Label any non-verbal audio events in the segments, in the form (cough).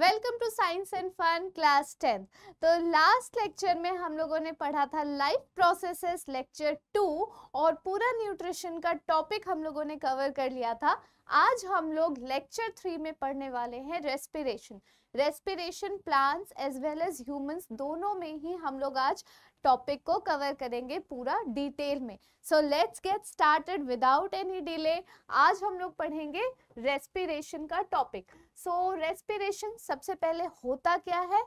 Welcome to science and fun class tenth तो last lecture में हम लोगों ने पढ़ा था लाइफ प्रोसेसेस लेक्चर टू और पूरा न्यूट्रिशन का टॉपिक हम लोगों ने कवर कर लिया था आज हम लोग लेक्चर थ्री में पढ़ने वाले हैं respiration respiration plants as well as humans दोनों में ही हम लोग आज टॉपिक को कवर करेंगे पूरा डिटेल में so let's get started without any delay आज हम लोग पढ़ेंगे रेस्पिरेशन का टॉपिक सो रेस्पिरेशन सबसे पहले होता क्या है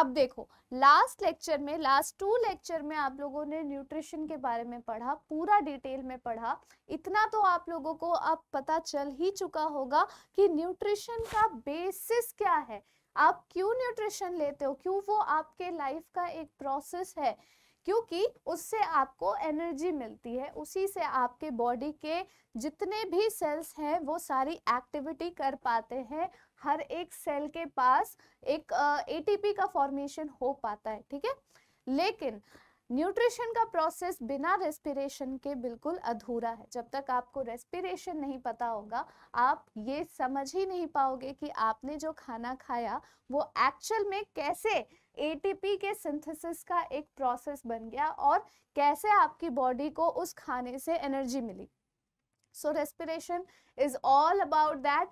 अब देखो लास्ट लेक्चर में लास्ट टू लेक्चर में आप लोगों ने न्यूट्रिशन के बारे में पढ़ा पूरा डिटेल में पढ़ा इतना तो आप लोगों को अब पता चल ही चुका होगा कि न्यूट्रिशन का बेसिस क्या है आप क्यों न्यूट्रिशन लेते हो क्यों वो आपके लाइफ का एक प्रोसेस है क्योंकि उससे आपको एनर्जी मिलती है उसी से आपके बॉडी के जितने भी सेल्स हैं वो सारी एक्टिविटी कर पाते हैं हर एक सेल के पास एक एटीपी का फॉर्मेशन हो पाता है ठीक है लेकिन न्यूट्रिशन का प्रोसेस बिना रेस्पिरेशन के बिल्कुल अधूरा है जब तक आपको रेस्पिरेशन नहीं पता होगा आप ये समझ ही नहीं पाओगे कि आपने जो खाना खाया वो एक्चुअल में कैसे एटीपी के सिंथेसिस का एक प्रोसेस बन गया और कैसे आपकी बॉडी को उस खाने से एनर्जी मिली so respiration is all about that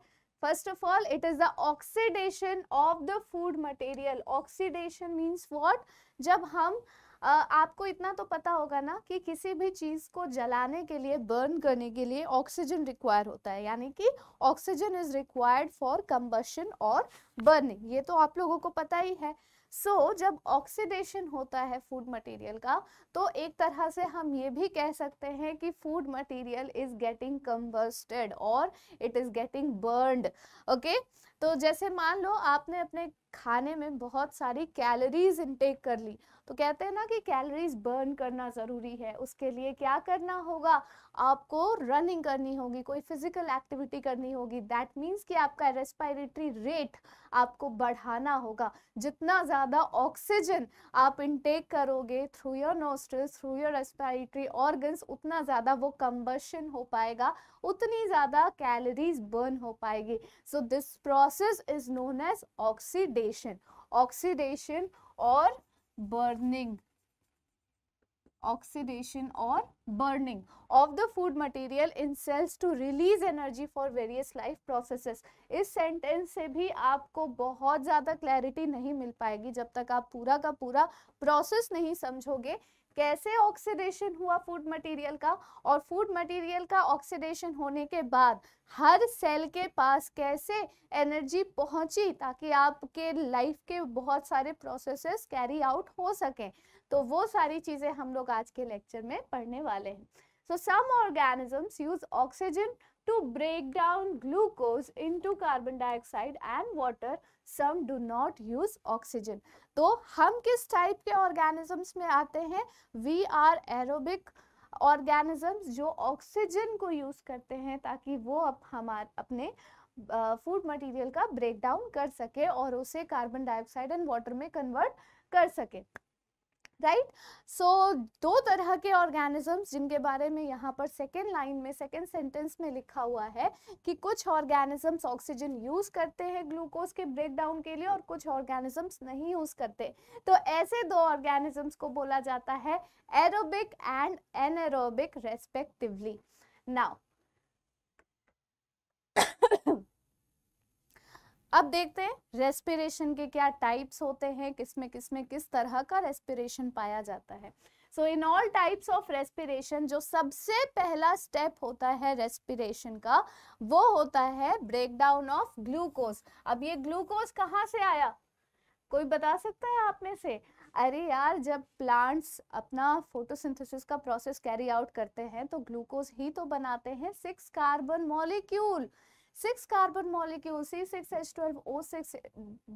First of all, it is the oxidation of the food material. Oxidation means what? jab hum Uh, आपको इतना तो पता होगा ना कि किसी भी चीज़ को जलाने के लिए बर्न करने के लिए ऑक्सीजन रिक्वायर होता है यानी कि oxygen is required for combustion और बर्निंग ये तो आप लोगों को पता ही है सो so, जब ऑक्सीडेशन होता है फूड मटेरियल का तो एक तरह से हम ये भी कह सकते हैं कि food material is getting combusted और it is getting burned okay तो जैसे मान लो आपने अपने खाने में बहुत सारी कैलोरीज इनटेक कर ली तो कहते हैं ना कि कैलोरीज बर्न करना ज़रूरी है उसके लिए क्या करना होगा आपको रनिंग करनी होगी कोई फिजिकल एक्टिविटी करनी होगी दैट मीन्स कि आपका रेस्पायरेटरी रेट आपको बढ़ाना होगा जितना ज़्यादा ऑक्सीजन आप इनटेक करोगे through your nostrils through your respiratory organs उतना ज़्यादा वो कम्बशन हो पाएगा उतनी ज़्यादा कैलोरीज बर्न हो पाएगी so this process is known as oxidation oxidation और burning oxidation or burning of the food material in cells to release energy for various life processes इस सेंटेंस से भी आपको बहुत ज़्यादा क्लैरिटी नहीं मिल पाएगी जब तक आप पूरा का पूरा प्रोसेस नहीं समझोगे कैसे ऑक्सीडेशन हुआ फूड मटेरियल का और फूड मटेरियल का ऑक्सीडेशन होने के बाद हर सेल के पास कैसे एनर्जी पहुंची ताकि आपके लाइफ के बहुत सारे प्रोसेसेस कैरी आउट हो सकें तो वो सारी चीज़ें हम लोग आज के लेक्चर में पढ़ने वाले हैं so some organisms use oxygen to break down glucose into carbon dioxide and water some do not use oxygen to hum kis type ke organisms mein aate hain we are aerobic organisms जो oxygen को use करते हैं ताकि वो अब हमारे अपने food uh, material का ब्रेकडाउन कर सके और उसे कार्बन डाइऑक्साइड एंड वाटर में कन्वर्ट कर सके राइट right? सो so, दो तरह के ऑर्गेनिजम्स जिनके बारे में यहाँ पर सेकेंड लाइन में सेकेंड सेंटेंस में लिखा हुआ है कि कुछ ऑर्गेनिजम्स ऑक्सीजन यूज़ करते हैं ग्लूकोज के ब्रेक डाउन के लिए और कुछ ऑर्गेनिजम्स नहीं यूज़ करते तो ऐसे दो ऑर्गेनिजम्स को बोला जाता है aerobic and anaerobic respectively now अब देखते हैं रेस्पिरेशन के क्या टाइप्स होते हैं किसमें किसमें किस तरह का रेस्पिरेशन पाया जाता है so in all types of respiration जो सबसे पहला स्टेप होता है रेस्पिरेशन का वो होता है ब्रेकडाउन ऑफ ग्लूकोज अब ये ग्लूकोज कहाँ से आया कोई बता सकता है आप में से अरे यार जब प्लांट्स अपना फोटोसिंथेसिस का प्रोसेस कैरी आउट करते हैं तो ग्लूकोज ही तो बनाते हैं six carbon molecule six six carbon molecule C H twelve O six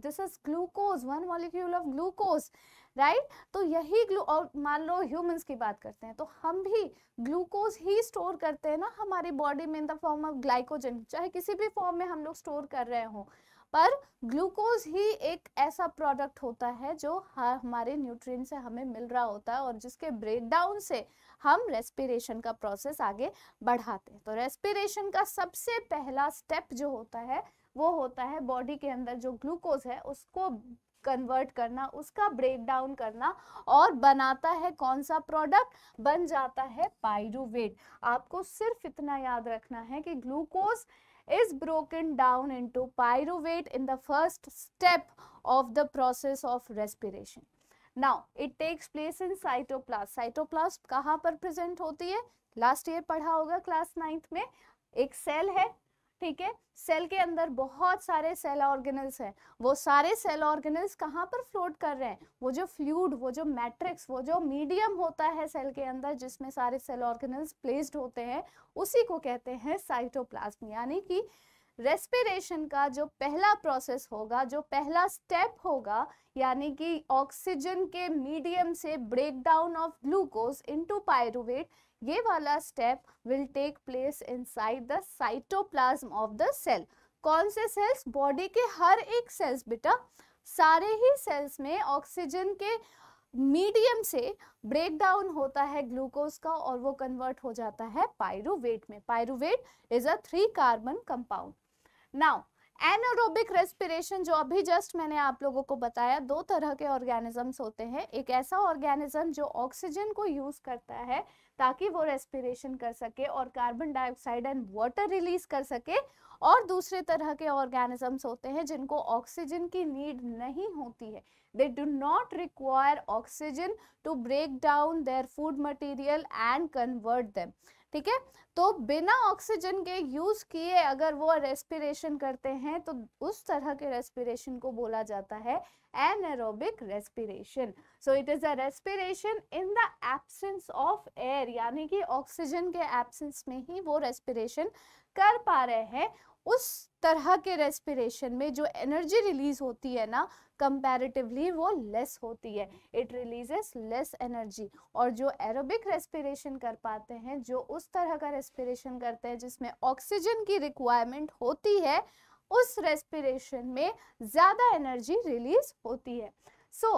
this is glucose one molecule of glucose right तो यही ग्लू और मान लो ह्यूमंस की बात करते हैं तो हम भी ग्लूकोज ही स्टोर करते हैं ना हमारी बॉडी में in the form of glycogen चाहे किसी भी फॉर्म में हम लोग स्टोर कर रहे हों पर ग्लूकोज ही एक ऐसा प्रोडक्ट होता है जो हमारे न्यूट्रिएंट से हमें मिल रहा होता है और जिसके ब्रेकडाउन से हम रेस्पिरेशन का प्रोसेस आगे बढ़ाते हैं तो रेस्पिरेशन का सबसे पहला स्टेप जो होता है वो होता है बॉडी के अंदर जो ग्लूकोज है उसको कन्वर्ट करना उसका ब्रेक डाउन करना और बनाता है कौन सा प्रोडक्ट बन जाता है पायरुवेट आपको सिर्फ इतना याद रखना है कि glucose is broken down into pyruvate in the first step of the process of respiration now it takes place in cytoplast cytoplast कहाँ पर प्रेजेंट होती है लास्ट ईयर पढ़ा होगा क्लास नाइन्थ में एक सेल है ठीक है सेल के अंदर बहुत सारे सेल ऑर्गेनल्स हैं वो सारे सेल ऑर्गेनल्स कहाँ पर फ्लोट कर रहे हैं वो जो फ्लूड वो जो मैट्रिक्स वो जो मीडियम होता है सेल के अंदर जिसमें सारे सेल ऑर्गेनल्स प्लेस्ड होते हैं उसी को कहते हैं साइटोप्लाज्म यानी कि रेस्पिरेशन का जो पहला प्रोसेस होगा जो पहला स्टेप होगा यानी कि ऑक्सीजन के मीडियम से breakdown of glucose into pyruvate ये वाला step will take place inside the cytoplasm of the cell कौन से सेल्स बॉडी के हर एक सेल्स बेटा सारे ही सेल्स में ऑक्सीजन के मीडियम से ब्रेक डाउन होता है ग्लूकोज का और वो कन्वर्ट हो जाता है पायरुवेट में pyruvate is a three carbon compound now anaerobic respiration जो अभी जस्ट मैंने आप लोगों को बताया दो तरह के ऑर्गेनिजम्स होते हैं एक ऐसा ऑर्गेनिज्म जो ऑक्सीजन को यूज़ करता है ताकि वो रेस्पिरेशन कर सके और carbon dioxide and water release कर सके और दूसरे तरह के ऑर्गेनिजम्स होते हैं जिनको ऑक्सीजन की नीड नहीं होती है they do not require oxygen to break down their food material and convert them ठीक है तो बिना ऑक्सीजन के यूज़ किए अगर वो रेस्पिरेशन करते हैं तो उस तरह के रेस्पिरेशन को बोला जाता है anaerobic respiration so it is a respiration in the absence of air यानी कि ऑक्सीजन के एब्सेंस में ही वो रेस्पिरेशन कर पा रहे हैं उस तरह के रेस्पिरेशन में जो एनर्जी रिलीज होती है ना कंपैरेटिवली वो लेस होती है इट रिलीजेस लेस एनर्जी और जो एरोबिक रेस्पिरेशन कर पाते हैं जो उस तरह का रेस्पिरेशन करते हैं जिसमें ऑक्सीजन की रिक्वायरमेंट होती है उस रेस्पिरेशन में ज़्यादा एनर्जी रिलीज होती है सो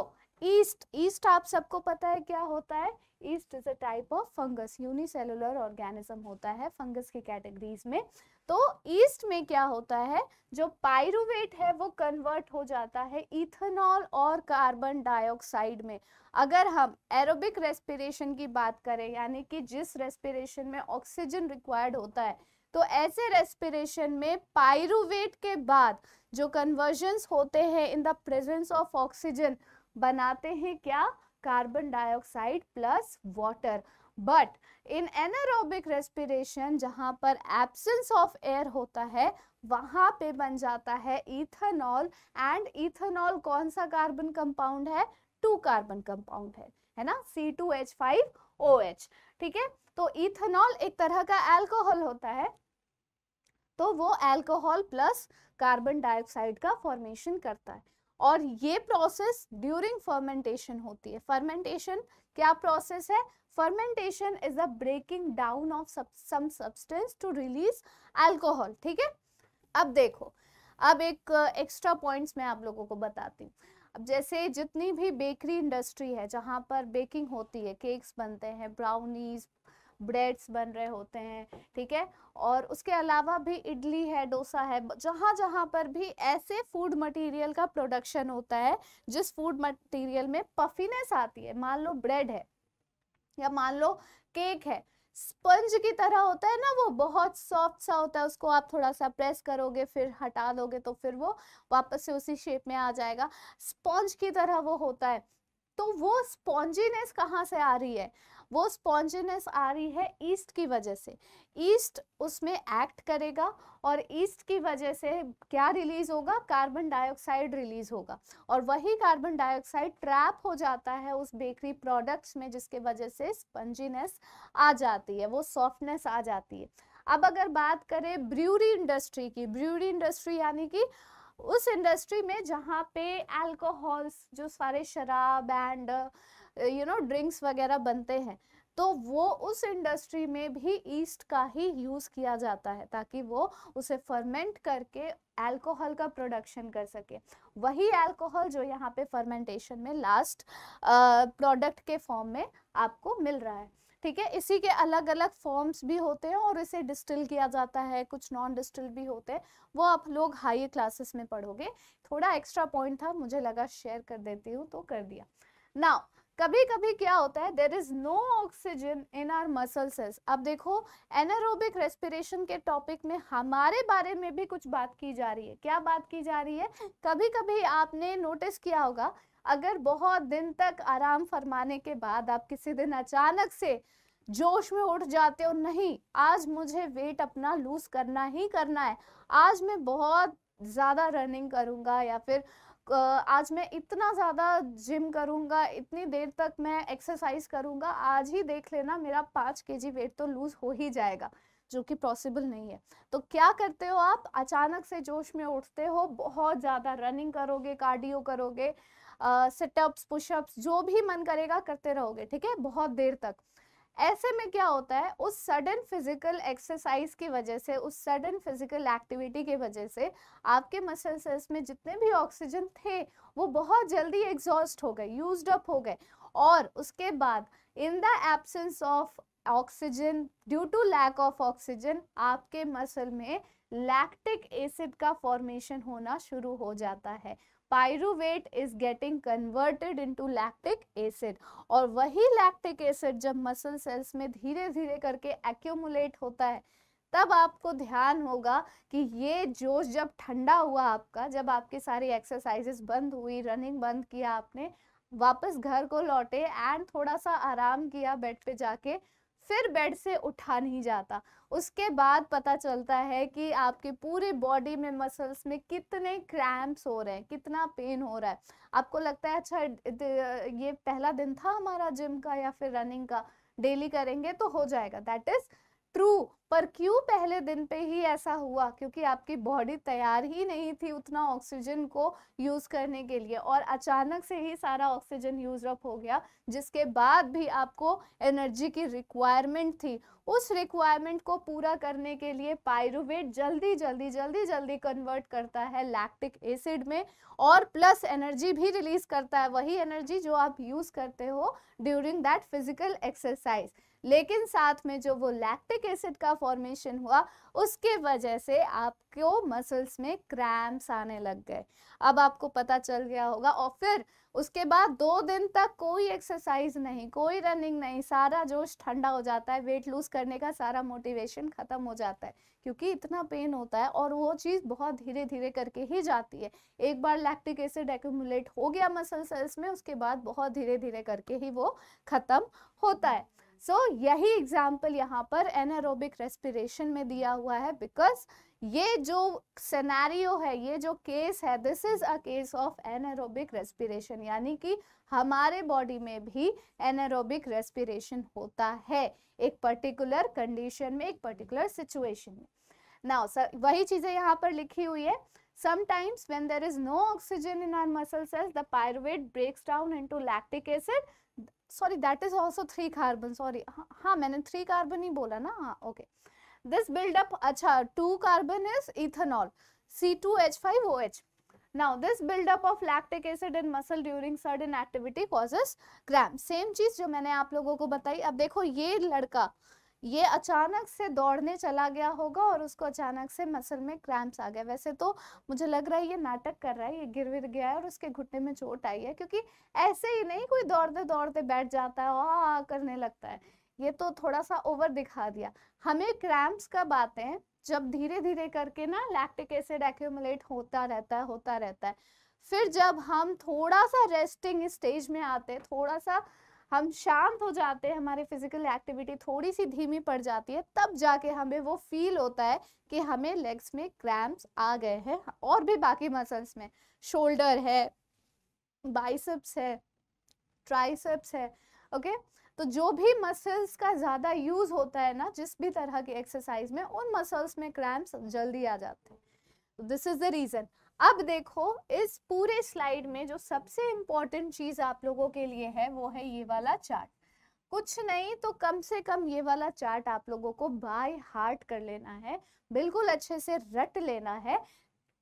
ईस्ट ईस्ट आप सबको पता है क्या होता है yeast is a type of fungus unicellular organism होता है फंगस की कैटेगरीज में तो ईस्ट में क्या होता है जो पायरुवेट है वो कन्वर्ट हो जाता है इथेनॉल और कार्बन डाइऑक्साइड में अगर हम एरोबिक रेस्पिरेशन की बात करें यानी कि जिस रेस्पिरेशन में ऑक्सीजन रिक्वायर्ड होता है तो ऐसे रेस्पिरेशन में पायरुवेट के बाद जो कन्वर्जन्स होते हैं in the presence of oxygen बनाते हैं क्या carbon dioxide plus water but in anaerobic respiration जहाँ पर एब्सेंस ऑफ एयर होता है वहाँ पे बन जाता है इथेनॉल एंड इथेनॉल कौन सा कार्बन कंपाउंड है टू कार्बन कंपाउंड है है ना C two H five O H ठीक है तो इथेनॉल एक तरह का एल्कोहल होता है तो वो एल्कोहल प्लस कार्बन डाइऑक्साइड का फॉर्मेशन करता है और ये प्रोसेस ड्यूरिंग फर्मेंटेशन होती है फर्मेंटेशन क्या प्रोसेस है fermentation is the breaking down of some substance to release alcohol ठीक है अब देखो अब एक एक्स्ट्रा पॉइंट्स मैं आप लोगों को बताती हूँ अब जैसे जितनी भी बेकरी इंडस्ट्री है जहाँ पर बेकिंग होती है केक्स बनते हैं ब्राउनीज ब्रेड्स बन रहे होते हैं ठीक है और उसके अलावा भी इडली है डोसा है जहाँ जहाँ पर भी ऐसे फूड मटेरियल का प्रोडक्शन होता है जिस फूड मटेरियल में पफिनेस आती है मान लो ब्रेड है या मान लो केक है स्पंज की तरह होता है ना वो बहुत सॉफ्ट सा होता है उसको आप थोड़ा सा प्रेस करोगे फिर हटा दोगे तो फिर वो वापस से उसी शेप में आ जाएगा स्पंज की तरह वो होता है तो वो स्पॉन्जीनेस कहाँ से आ रही है वो स्पॉन्जनेस आ रही है ईस्ट की वजह से ईस्ट उसमें एक्ट करेगा और ईस्ट की वजह से क्या रिलीज होगा कार्बन डाइऑक्साइड रिलीज होगा और वही कार्बन डाइऑक्साइड ट्रैप हो जाता है उस बेकरी प्रोडक्ट्स में जिसके वजह से स्पंजीनेस आ जाती है वो सॉफ्टनेस आ जाती है अब अगर बात करें ब्रूरी इंडस्ट्री की ब्रूरी इंडस्ट्री यानी कि उस इंडस्ट्री में जहाँ पे अल्कोहल्स जो सारे शराब एंड यू नो ड्रिंक्स वगैरह बनते हैं तो वो उस इंडस्ट्री में भी ईस्ट का ही यूज़ किया जाता है ताकि वो उसे फर्मेंट करके अल्कोहल का प्रोडक्शन कर सके वही अल्कोहल जो यहाँ पे फर्मेंटेशन में लास्ट प्रोडक्ट के फॉर्म में आपको मिल रहा है ठीक है इसी के अलग अलग फॉर्म्स भी होते हैं और इसे डिस्टिल किया जाता है कुछ नॉन डिस्टिल भी होते हैं वो आप लोग हाई क्लासेस में पढ़ोगे थोड़ा एक्स्ट्रा पॉइंट था मुझे लगा शेयर कर देती हूँ तो कर दिया नाउ कभी कभी क्या होता है there is no oxygen in our muscle cells अब देखो एनारोबिक रेस्पिरेशन के टॉपिक में हमारे बारे में भी कुछ बात की जा रही है क्या बात की जा रही है कभी कभी आपने नोटिस किया होगा अगर बहुत दिन तक आराम फरमाने के बाद आप किसी दिन अचानक से जोश में उठ जाते हो नहीं आज मुझे वेट अपना लूज करना ही करना है आज मैं बहुत ज़्यादा रनिंग करूंगा या फिर आज मैं इतना ज़्यादा जिम करूँगा इतनी देर तक मैं एक्सरसाइज करूँगा आज ही देख लेना मेरा पाँच के जी वेट तो लूज़ हो ही जाएगा जो कि पॉसिबल नहीं है तो क्या करते हो आप अचानक से जोश में उठते हो बहुत ज़्यादा रनिंग करोगे कार्डियो करोगे सेटअप्स पुशअप्स जो भी मन करेगा करते रहोगे ठीक है बहुत देर तक ऐसे में क्या होता है उस सडन फिजिकल एक्सरसाइज की वजह से उस सडन फिजिकल एक्टिविटी की वजह से आपके मसल सेल्स में जितने भी ऑक्सीजन थे वो बहुत जल्दी एग्जॉस्ट हो गए यूज्ड अप हो गए और उसके बाद in the absence of oxygen due to lack of oxygen आपके मसल में लैक्टिक एसिड का फॉर्मेशन होना शुरू हो जाता है pyruvate is getting converted into lactic acid और वही लैक्टिक एसिड जब मसल सेल्स में धीरे धीरे करके एक्यूमुलेट होता है तब आपको ध्यान होगा कि ये जोश जब ठंडा हुआ आपका जब आपके सारी एक्सरसाइजेस बंद हुई रनिंग बंद किया आपने वापस घर को लौटे एंड थोड़ा सा आराम किया बेड पे जाके फिर बेड से उठा नहीं जाता उसके बाद पता चलता है कि आपके पूरे बॉडी में मसल्स में कितने क्रैम्प्स हो रहे हैं कितना पेन हो रहा है आपको लगता है अच्छा ये पहला दिन था हमारा जिम का या फिर रनिंग का डेली करेंगे तो हो जाएगा दैट इज़ ट्रू पर क्यों पहले दिन पे ही ऐसा हुआ क्योंकि आपकी बॉडी तैयार ही नहीं थी उतना ऑक्सीजन को यूज़ करने के लिए और अचानक से ही सारा ऑक्सीजन यूज़ अप हो गया जिसके बाद भी आपको एनर्जी की रिक्वायरमेंट थी उस रिक्वायरमेंट को पूरा करने के लिए पायरुवेट जल्दी जल्दी जल्दी जल्दी कन्वर्ट करता है लैक्टिक एसिड में और प्लस एनर्जी भी रिलीज करता है वही एनर्जी जो आप यूज़ करते हो ड्यूरिंग दैट फिजिकल एक्सरसाइज लेकिन साथ में जो वो लैक्टिक एसिड का फॉर्मेशन हुआ उसके वजह से आपको मसल्स में क्रैम्प्स आने लग गए अब आपको पता चल गया होगा और फिर उसके बाद दो दिन तक कोई एक्सरसाइज नहीं कोई रनिंग नहीं सारा जोश ठंडा हो जाता है वेट लूज करने का सारा मोटिवेशन ख़त्म हो जाता है क्योंकि इतना पेन होता है और वो चीज़ बहुत धीरे धीरे करके ही जाती है एक बार लैक्टिक एसिड एक्यूमुलेट हो गया मसल सेल्स में उसके बाद बहुत धीरे धीरे करके ही वो ख़त्म होता है सो so, यही एग्जाम्पल यहाँ पर एनारोबिक रेस्पिरेशन में दिया हुआ है बिकॉज ये जो सिनेरियो है ये जो केस है this is a case of anaerobic respiration यानी कि हमारे बॉडी में भी एनारोबिक रेस्पिरेशन होता है एक पर्टिकुलर कंडीशन में एक पर्टिकुलर सिचुएशन में नाउ सर वही चीज़ें यहाँ पर लिखी हुई है sometimes when there is no oxygen in our muscle cells the breaks down into lactic acid sorry that is also three carbon sorry हाँ मैंने थ्री कार्बन ही बोला ना हाँ ओके दिस बिल्डअप अच्छा two carbon is ethanol C two H five O H now this buildup of lactic acid in muscle during sudden activity causes cramp same चीज जो मैंने आप लोगों को बताई अब देखो ये लड़का ये अचानक से दौड़ने चला गया होगा और उसको अचानक से मसल में क्रैम्प्स आ गया वैसे तो मुझे लग रहा है ये नाटक कर रहा है ये गिर विर गया है और उसके घुटने में चोट आई है क्योंकि ऐसे ही नहीं कोई दौड़ते दौड़ते बैठ जाता है आ करने लगता है ये तो थोड़ा सा ओवर दिखा दिया हमें क्रैम्प्स कब आते हैं जब धीरे धीरे करके ना लैक्टिक एसिड एक्यूमुलेट होता रहता है होता रहता है फिर जब हम थोड़ा सा रेस्टिंग स्टेज में आते हैं थोड़ा सा हम शांत हो जाते हैं हमारी फिजिकल एक्टिविटी थोड़ी सी धीमी पड़ जाती है तब जाके हमें वो फील होता है कि हमें लेग्स में क्रैम्प्स आ गए हैं और भी बाकी मसल्स में शोल्डर है बाइसेप्स है ट्राइसेप्स है ओके तो जो भी मसल्स का ज़्यादा यूज़ होता है ना जिस भी तरह की एक्सरसाइज में उन मसल्स में क्रैम्प्स जल्दी आ जाते हैं दिस इज़ द रीज़न अब देखो इस पूरे स्लाइड में जो सबसे इम्पोर्टेंट चीज आप लोगों के लिए है वो है ये वाला चार्ट कुछ नहीं तो कम से कम ये वाला चार्ट आप लोगों को बाय हार्ट कर लेना है बिल्कुल अच्छे से रट लेना है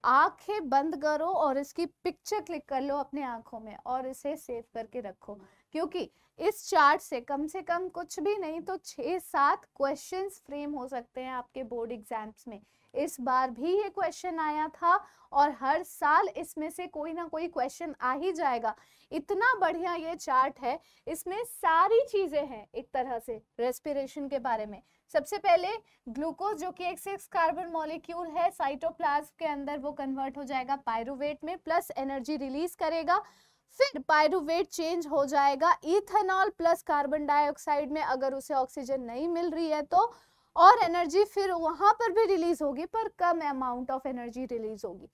आंखें बंद करो और इसकी पिक्चर क्लिक कर लो अपने आंखों में और इसे सेव करके रखो क्योंकि इस चार्ट से कम से कम कुछ भी नहीं तो छह सात क्वेश्चंस फ्रेम हो सकते हैं आपके बोर्ड एग्जाम्स में इस बार भी ये क्वेश्चन आया था और हर साल इसमें से कोई ना कोई क्वेश्चन आ ही जाएगा इतना बढ़िया ये चार्ट है इसमें सारी चीज़ें हैं एक तरह से रेस्पिरेशन के बारे में सबसे पहले ग्लूकोज जो कि एक सिक्स कार्बन मॉलिक्यूल है साइटोप्लाज्म के अंदर वो कन्वर्ट हो जाएगा पायरुवेट में प्लस एनर्जी रिलीज करेगा फिर पायरुवेट चेंज हो जाएगा इथेनॉल प्लस कार्बन डाइऑक्साइड में अगर उसे ऑक्सीजन नहीं मिल रही है तो और एनर्जी फिर वहाँ पर भी रिलीज़ होगी पर कम अमाउंट ऑफ एनर्जी रिलीज़ होगी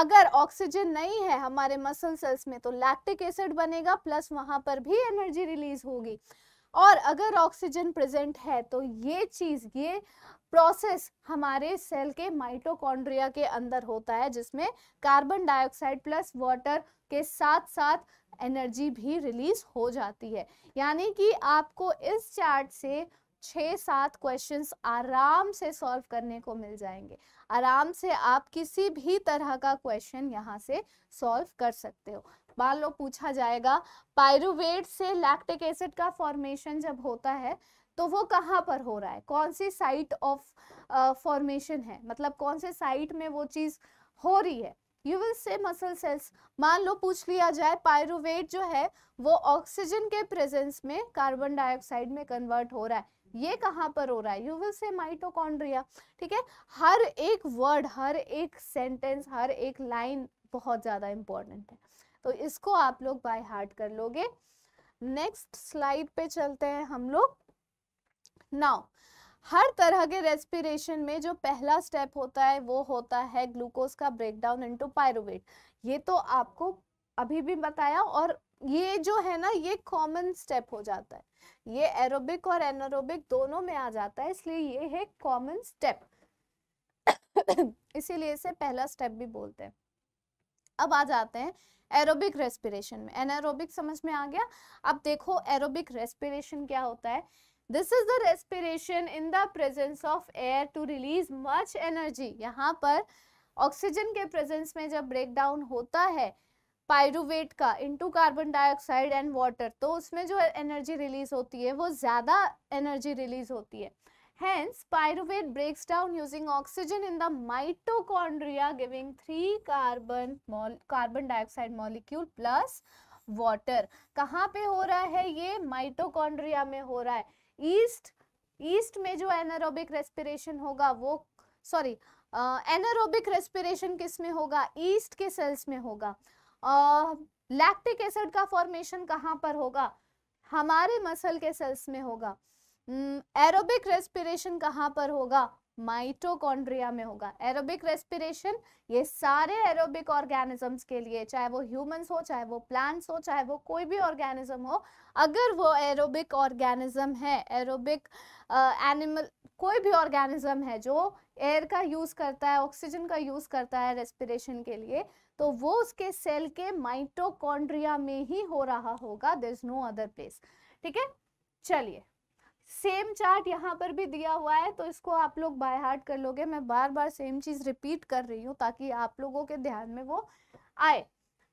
अगर ऑक्सीजन नहीं है हमारे मसल सेल्स में तो लैक्टिक एसिड बनेगा प्लस वहाँ पर भी एनर्जी रिलीज़ होगी और अगर ऑक्सीजन प्रेजेंट है तो ये चीज़ ये प्रोसेस हमारे सेल के माइटोकॉन्ड्रिया के अंदर होता है जिसमें कार्बन डाइऑक्साइड प्लस वाटर के साथ साथ एनर्जी भी रिलीज हो जाती है यानी कि आपको इस चार्ट से छः सात क्वेश्चंस आराम से सॉल्व करने को मिल जाएंगे आराम से आप किसी भी तरह का क्वेश्चन यहाँ से सॉल्व कर सकते हो मान लो पूछा जाएगा पायरुवेट से लैक्टिक एसिड का फॉर्मेशन जब होता है तो वो कहाँ पर हो रहा है कौन सी साइट ऑफ फॉर्मेशन है मतलब कौन से साइट में वो चीज़ हो रही है you will say muscle cells मान लो पूछ लिया जाए पायरुवेट जो है वो ऑक्सीजन के प्रेजेंस में कार्बन डाइऑक्साइड में कन्वर्ट हो रहा है ये कहाँ पर हो रहा है यू विल से माइटोकॉन्ड्रिया ठीक है हर एक वर्ड हर एक सेंटेंस हर एक लाइन बहुत ज़्यादा इम्पोर्टेंट है तो इसको आप लोग बाय हार्ट कर लोगे नेक्स्ट स्लाइड पे चलते हैं हम लोग नाउ हर तरह के रेस्पिरेशन में जो पहला स्टेप होता है वो होता है ग्लूकोज का ब्रेकडाउन इनटू पायरुवेट ये तो आपको अभी भी बताया और ये जो है ना ये कॉमन स्टेप हो जाता है ये एरोबिक और एनारोबिक दोनों में आ जाता है इसलिए ये है कॉमन स्टेप इसीलिए इसे पहला स्टेप भी बोलते हैं अब आ जाते हैं एरोबिक रेस्पिरेशन में एनारोबिक समझ में आ गया अब देखो एरोबिक रेस्पिरेशन क्या होता है this is the respiration in the presence of air to release much energy यहाँ पर ऑक्सीजन के प्रेजेंस में जब ब्रेक डाउन होता है पायरुवेट का into carbon dioxide and water तो उसमें जो एनर्जी रिलीज होती है वो ज़्यादा एनर्जी रिलीज होती है Hence, pyruvate breaks down using oxygen in the mitochondria giving three carbon carbon dioxide molecule plus water कहाँ पे हो रहा है ये माइटोकॉन्ड्रिया में हो रहा है ईस्ट ईस्ट में जो एनारोबिक रेस्पिरेशन होगा वो सॉरी एनारोबिक रेस्पिरेशन किस में होगा ईस्ट के सेल्स में होगा लैक्टिक एसिड का फॉर्मेशन कहाँ पर होगा हमारे मसल के सेल्स में होगा एरोबिक हम्म, रेस्पिरेशन कहाँ पर होगा माइटोकॉन्ड्रिया में होगा एरोबिक रेस्पिरेशन ये सारे एरोबिक ऑर्गेनिजम्स के लिए चाहे वो ह्यूमंस हो चाहे वो प्लांट्स हो चाहे वो कोई भी ऑर्गेनिज्म हो अगर वो एरोबिक ऑर्गेनिज्म है एरोबिक एनिमल कोई भी ऑर्गेनिज्म है जो एयर का यूज़ करता है ऑक्सीजन का यूज़ करता है रेस्पिरेशन के लिए तो वो उसके सेल के माइटोकॉन्ड्रिया में ही हो रहा होगा there is no other place ठीक है चलिए सेम चार्ट यहाँ पर भी दिया हुआ है तो इसको आप लोग बाय हार्ट कर लोगे मैं बार बार सेम चीज़ रिपीट कर रही हूँ ताकि आप लोगों के ध्यान में वो आए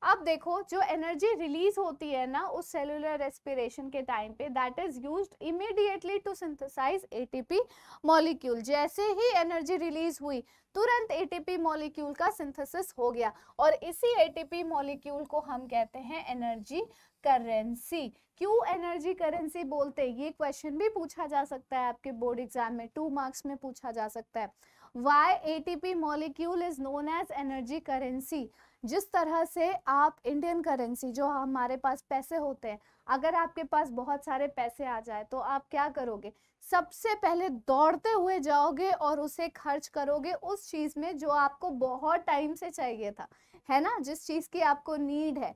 अब देखो जो एनर्जी रिलीज होती है ना उस सेलुलर रेस्पिरेशन के टाइम पे that is used immediately to synthesise ATP molecule जैसे ही एनर्जी रिलीज हुई तुरंत एटीपी मॉलिक्यूल का सिंथेसिस हो गया और इसी एटीपी मॉलिक्यूल को हम कहते हैं एनर्जी करेंसी क्यों एनर्जी करेंसी बोलते हैं ये क्वेश्चन भी पूछा जा सकता है आपके बोर्ड एग्जाम में टू मार्क्स में पूछा जा सकता है why ATP molecule is known as energy currency जिस तरह से आप इंडियन करेंसी जो हमारे पास पैसे होते हैं अगर आपके पास बहुत सारे पैसे आ जाए तो आप क्या करोगे सबसे पहले दौड़ते हुए जाओगे और उसे खर्च करोगे उस चीज़ में जो आपको बहुत टाइम से चाहिए था है ना जिस चीज़ की आपको नीड है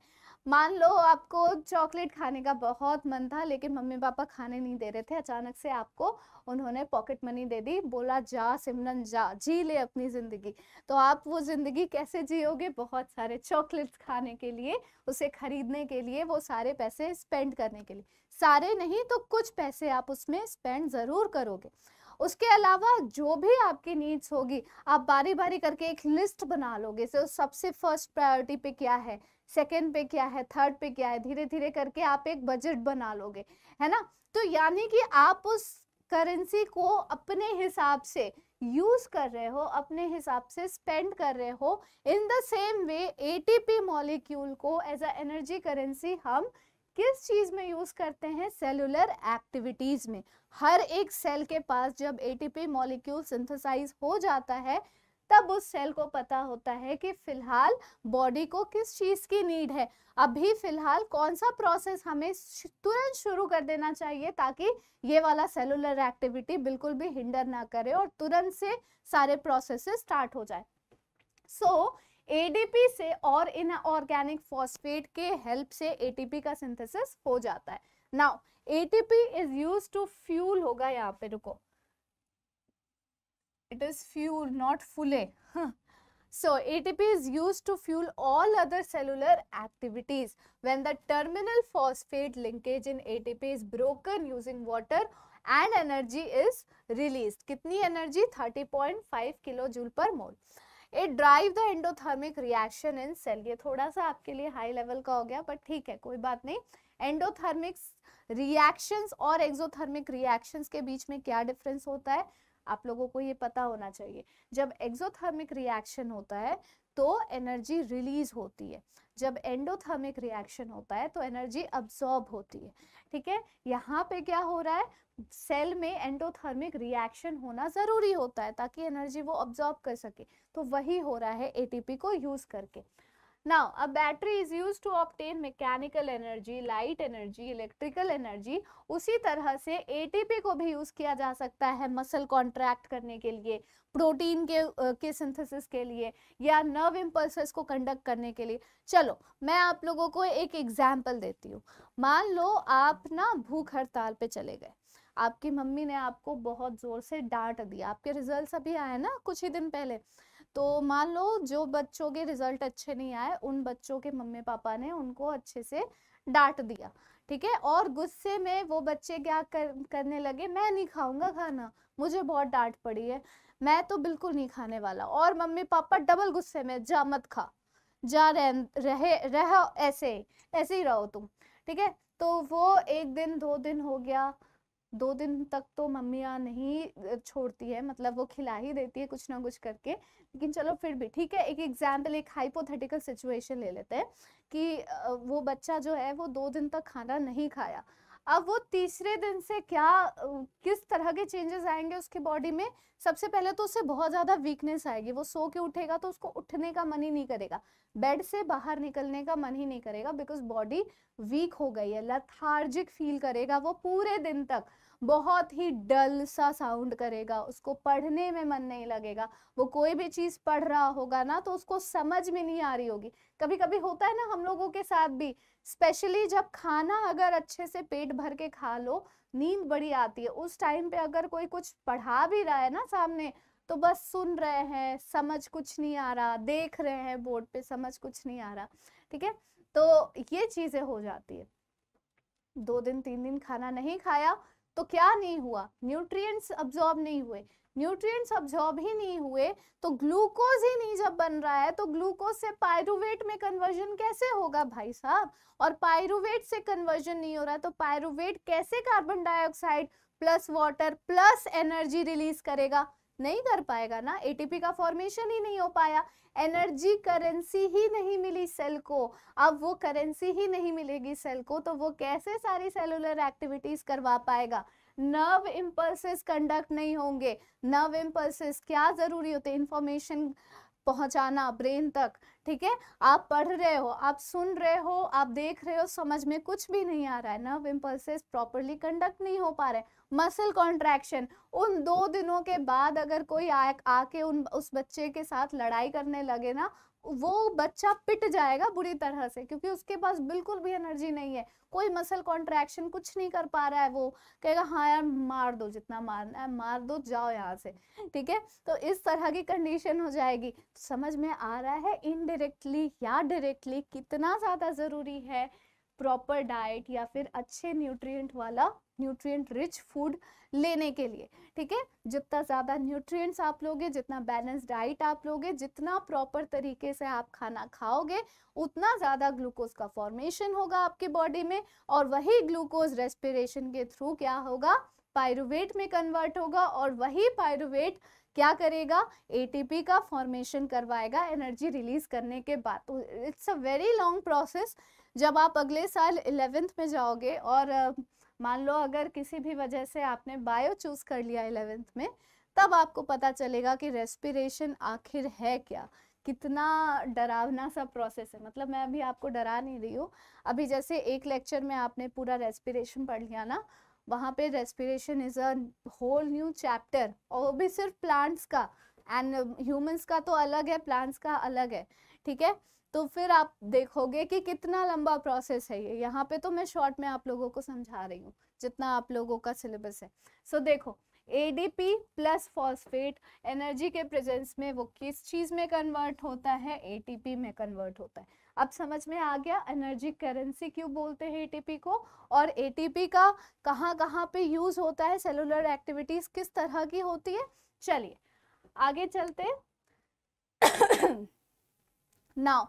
मान लो आपको चॉकलेट खाने का बहुत मन था लेकिन मम्मी पापा खाने नहीं दे रहे थे अचानक से आपको उन्होंने पॉकेट मनी दे दी बोला जा सिमरन जा जी ले अपनी ज़िंदगी तो आप वो ज़िंदगी कैसे जियोगे बहुत सारे चॉकलेट्स खाने के लिए उसे खरीदने के लिए वो सारे पैसे स्पेंड करने के लिए सारे नहीं तो कुछ पैसे आप उसमें स्पेंड ज़रूर करोगे उसके अलावा जो भी आपकी नीड्स होगी आप बारी बारी करके एक लिस्ट बना लोगे सबसे फर्स्ट प्रायोरिटी पे क्या है सेकेंड पे क्या है थर्ड पे क्या है धीरे धीरे करके आप एक बजट बना लोगे है ना तो यानी कि आप उस करेंसी को अपने हिसाब से यूज कर रहे हो अपने हिसाब से स्पेंड कर रहे हो in the same way ATP molecule को एज अ एनर्जी करेंसी हम किस चीज में यूज करते हैं सेलुलर एक्टिविटीज में हर एक सेल के पास जब एटीपी मॉलिक्यूल सिंथेसाइज हो जाता है तब उस सेल को पता होता है कि फिलहाल बॉडी को किस चीज़ की नीड है अभी फिलहाल कौन सा प्रोसेस हमें तुरंत शुरू कर देना चाहिए ताकि ये वाला सेलुलर एक्टिविटी बिल्कुल भी हिंडर ना करे और तुरंत से सारे प्रोसेस स्टार्ट हो जाए सो so, एडीपी से और इन ऑर्गेनिक फॉस्फेट के हेल्प से एटीपी का सिंथेसिस हो जाता है now ATP is used to fuel होगा यहाँ पे रुको it is fuel not fuel so ATP is used to fuel all other cellular activities when the terminal phosphate linkage in ATP is broken using water and energy is released kitni energy 30.5 kilo joule per mole it drive the endothermic reaction in cell ये थोड़ा सा आपके लिए high level का हो गया but ठीक है कोई बात नहीं एंडोथर्मिक रिएक्शंस और एक्सोथर्मिक रिएक्शंस के बीच में क्या डिफरेंस होता है आप लोगों को ये पता होना चाहिए जब एक्सोथर्मिक रिएक्शन होता है तो एनर्जी रिलीज होती है जब एंडोथर्मिक रिएक्शन होता है तो एनर्जी अब्सॉर्ब होती है ठीक है यहाँ पे क्या हो रहा है सेल में एंडोथर्मिक रिएक्शन होना ज़रूरी होता है ताकि एनर्जी वो अब्सॉर्ब कर सके तो वही हो रहा है एटीपी को यूज़ करके Now, a battery is used to obtain mechanical energy, light energy, electrical energy. उसी तरह से ATP को भी यूज़ किया जा सकता है मसल कॉन्ट्रैक्ट करने के लिए प्रोटीन के के सिंथेसिस के लिए या नर्व इम्पल्सेस को कंडक्ट करने के लिए चलो मैं आप लोगों को एक एग्जाम्पल देती हूँ मान लो आप ना भूख हड़ताल पे चले गए आपकी मम्मी ने आपको बहुत ज़ोर से डांट दिया आपके रिजल्ट अभी आए ना कुछ ही दिन पहले तो मान लो जो बच्चों के रिजल्ट अच्छे नहीं आए उन बच्चों के मम्मी पापा ने उनको अच्छे से डांट दिया ठीक है और गुस्से में वो बच्चे क्या कर, करने लगे मैं नहीं खाऊंगा खाना मुझे बहुत डांट पड़ी है मैं तो बिल्कुल नहीं खाने वाला और मम्मी पापा डबल गुस्से में जा मत खा जा रह रहे रहो ऐसे ऐसे ही रहो तुम ठीक है तो वो एक दिन दो दिन हो गया दो दिन तक तो मम्मियाँ नहीं छोड़ती है मतलब वो खिला ही देती है कुछ ना कुछ करके लेकिन चलो फिर भी ठीक है एक एग्जाम्पल एक हाइपोथेटिकल सिचुएशन ले लेते हैं कि वो बच्चा जो है वो दो दिन तक खाना नहीं खाया अब वो तीसरे दिन से क्या किस तरह के चेंजेस आएंगे उसके बॉडी में सबसे पहले तो उसे बहुत ज़्यादा वीकनेस आएगी वो सो के उठेगा तो उसको उठने का मन ही नहीं करेगा बेड से बाहर निकलने का मन ही नहीं करेगा बिकॉज बॉडी वीक हो गई है लथार्जिक फील करेगा वो पूरे दिन तक बहुत ही डल सा साउंड करेगा उसको पढ़ने में मन नहीं लगेगा वो कोई भी चीज़ पढ़ रहा होगा ना तो उसको समझ में नहीं आ रही होगी कभी कभी होता है ना हम लोगों के साथ भी स्पेशली जब खाना अगर अच्छे से पेट भर के खा लो नींद बड़ी आती है उस टाइम पे अगर कोई कुछ पढ़ा भी रहा है ना सामने तो बस सुन रहे हैं समझ कुछ नहीं आ रहा देख रहे हैं बोर्ड पे समझ कुछ नहीं आ रहा ठीक है तो ये चीज़ें हो जाती है दो दिन तीन दिन खाना नहीं खाया तो क्या नहीं हुआ न्यूट्रिएंट्स अब्जॉर्ब नहीं हुए न्यूट्रिएंट्स अब्जॉर्ब ही नहीं हुए तो ग्लूकोज ही नहीं जब बन रहा है तो ग्लूकोज से पायरुवेट में कन्वर्जन कैसे होगा भाई साहब और पायरुवेट से कन्वर्जन नहीं हो रहा तो पायरुवेट कैसे carbon dioxide plus water plus energy release करेगा नहीं कर पाएगा ना एटीपी का फॉर्मेशन ही नहीं हो पाया एनर्जी करेंसी ही नहीं मिली सेल को अब वो करेंसी ही नहीं मिलेगी सेल को तो वो कैसे सारी सेलुलर एक्टिविटीज करवा पाएगा नर्व इम्पल्स कंडक्ट नहीं होंगे नर्व इम्पल्सेस क्या जरूरी होते इंफॉर्मेशन पहुंचाना ब्रेन तक ठीक है आप पढ़ रहे हो आप सुन रहे हो आप देख रहे हो समझ में कुछ भी नहीं आ रहा है नर्व इम्पल्सेस प्रॉपरली कंडक्ट नहीं हो पा रहे मसल कॉन्ट्रैक्शन उन दो दिनों के बाद अगर कोई आ, आके उन उस बच्चे के साथ लड़ाई करने लगे ना वो बच्चा पिट जाएगा बुरी तरह से क्योंकि उसके पास बिल्कुल भी एनर्जी नहीं है कोई मसल कॉन्ट्रैक्शन कुछ नहीं कर पा रहा है वो कहेगा हाँ यार मार दो जितना मारना है मार दो जाओ यहाँ से ठीक है तो इस तरह की कंडीशन हो जाएगी तो समझ में आ रहा है इनडायरेक्टली या डायरेक्टली कितना ज़्यादा ज़रूरी है प्रॉपर डाइट या फिर अच्छे न्यूट्रिय वाला न्यूट्रिएंट रिच फूड लेने के लिए ठीक है जितना ज़्यादा न्यूट्रिएंट्स आप लोगे जितना बैलेंस डाइट आप लोगे जितना प्रॉपर तरीके से आप खाना खाओगे उतना ज़्यादा ग्लूकोज का फॉर्मेशन होगा आपके बॉडी में और वही ग्लूकोज रेस्पिरेशन के थ्रू क्या होगा पायरुवेट में कन्वर्ट होगा और वही पायरुवेट क्या करेगा एटीपी का फॉर्मेशन करवाएगा एनर्जी रिलीज करने के बाद तो it's a very long process जब आप अगले साल इलेवेंथ में जाओगे और मान लो अगर किसी भी वजह से आपने बायो चूज कर लिया इलेवेंथ में तब आपको पता चलेगा कि रेस्पिरेशन आखिर है क्या कितना डरावना सा प्रोसेस है मतलब मैं अभी आपको डरा नहीं रही हूँ अभी जैसे एक लेक्चर में आपने पूरा रेस्पिरेशन पढ़ लिया ना वहाँ पे respiration is a whole new chapter और वो भी सिर्फ प्लांट्स का एंड ह्यूमंस का तो अलग है प्लांट्स का अलग है ठीक है तो फिर आप देखोगे कि कितना लंबा प्रोसेस है ये यहाँ पे तो मैं शॉर्ट में आप लोगों को समझा रही हूँ जितना आप लोगों का सिलेबस है सो so, देखो एडीपी प्लस फॉस्फेट एनर्जी के प्रेजेंस में वो किस चीज़ में कन्वर्ट होता है एटीपी में कन्वर्ट होता है अब समझ में आ गया एनर्जी करेंसी क्यों बोलते हैं एटीपी को और एटीपी का कहाँ कहाँ पे यूज़ होता है सेलुलर एक्टिविटीज़ किस तरह की होती है चलिए आगे चलते नाउ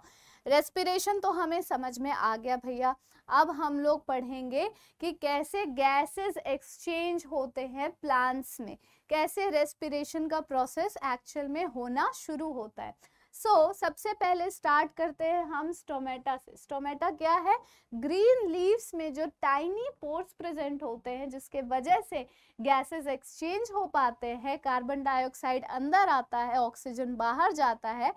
रेस्पिरेशन तो हमें समझ में आ गया भैया अब हम लोग पढ़ेंगे कि कैसे गैसेस एक्सचेंज होते हैं प्लांट्स में कैसे रेस्पिरेशन का प्रोसेस एक्चुअल में होना शुरू होता है सो so, सबसे पहले स्टार्ट करते हैं हम स्टोमेटा से स्टोमेटा क्या है ग्रीन लीव्स में जो टाइनी पोर्स प्रेजेंट होते हैं जिसके वजह से गैसेस एक्सचेंज हो पाते हैं कार्बन डाइऑक्साइड अंदर आता है ऑक्सीजन बाहर जाता है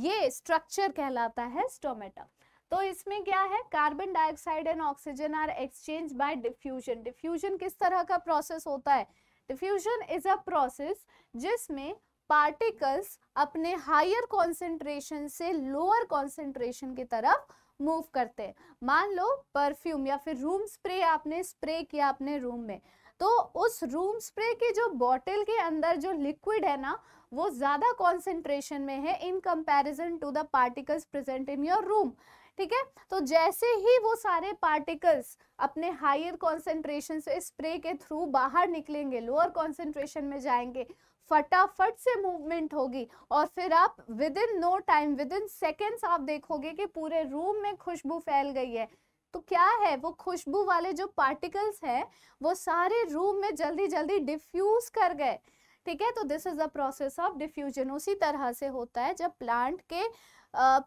ये स्ट्रक्चर कहलाता है स्टोमेटा तो इसमें क्या है carbon dioxide and oxygen are exchange by diffusion diffusion किस तरह का प्रोसेस होता है डिफ्यूजन इज अ प्रोसेस जिसमें पार्टिकल्स अपने हायर कॉन्सेंट्रेशन से लोअर कॉन्सेंट्रेशन की तरफ मूव करते हैं मान लो परफ्यूम या फिर रूम स्प्रे आपने स्प्रे किया अपने रूम में तो उस रूम स्प्रे की जो बॉटल के अंदर जो लिक्विड है ना वो ज़्यादा कॉन्सेंट्रेशन में है in comparison to the particles present in your room ठीक है तो जैसे ही वो सारे पार्टिकल्स अपने हायर कॉन्सेंट्रेशन से स्प्रे के थ्रू बाहर निकलेंगे लोअर कॉन्सेंट्रेशन में जाएंगे फटाफट से मूवमेंट होगी और फिर आप within no time within seconds आप देखोगे कि पूरे रूम में खुशबू फैल गई है तो क्या है वो खुशबू वाले जो पार्टिकल्स हैं वो सारे रूम में जल्दी जल्दी डिफ्यूज कर गए ठीक है तो this is the process of diffusion उसी तरह से होता है जब प्लांट के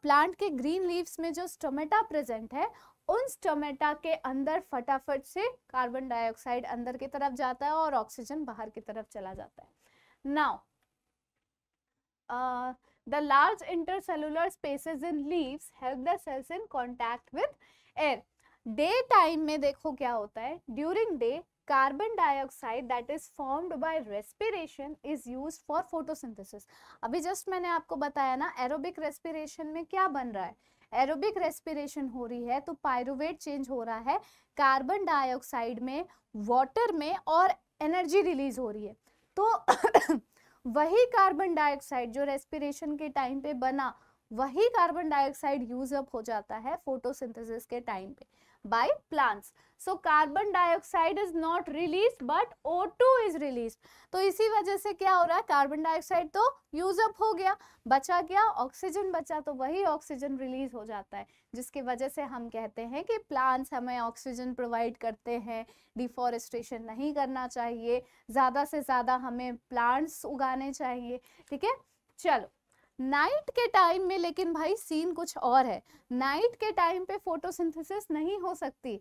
प्लांट के ग्रीन लीव्स में जो स्टोमेटा प्रेजेंट है उन स्टोमेटा के अंदर फटाफट से कार्बन डाइऑक्साइड अंदर की तरफ जाता है और ऑक्सीजन बाहर की तरफ चला जाता है now the large intercellular spaces in leaves help the cells in contact with air day time में देखो क्या होता है during day carbon dioxide that is formed by respiration is use for photosynthesis अभी जस्ट मैंने आपको बताया ना एरोबिक रेस्पिरेशन में क्या बन रहा है एरोबिक रेस्पिरेशन हो रही है तो पायरोवेट चेंज हो रहा है कार्बन डाइऑक्साइड में वाटर में और एनर्जी रिलीज हो रही है तो (coughs) वही कार्बन डाइऑक्साइड जो रेस्पिरेशन के टाइम पे बना वही कार्बन डाइऑक्साइड यूज अप हो जाता है फोटोसिंथेसिस के टाइम पे by plants. So carbon dioxide is not released but O2 is released. तो इसी वजह से क्या हो रहा है कार्बन डाइऑक्साइड तो यूज अप हो गया बचा क्या ऑक्सीजन बचा तो वही ऑक्सीजन रिलीज हो जाता है जिसकी वजह से हम कहते हैं कि प्लांट्स हमें ऑक्सीजन प्रोवाइड करते हैं डिफॉरेस्टेशन नहीं करना चाहिए ज़्यादा से ज़्यादा हमें प्लांट्स उगाने चाहिए ठीक है चलो नाइट के टाइम में लेकिन भाई सीन कुछ और है नाइट के टाइम पे फोटोसिंथेसिस नहीं हो सकती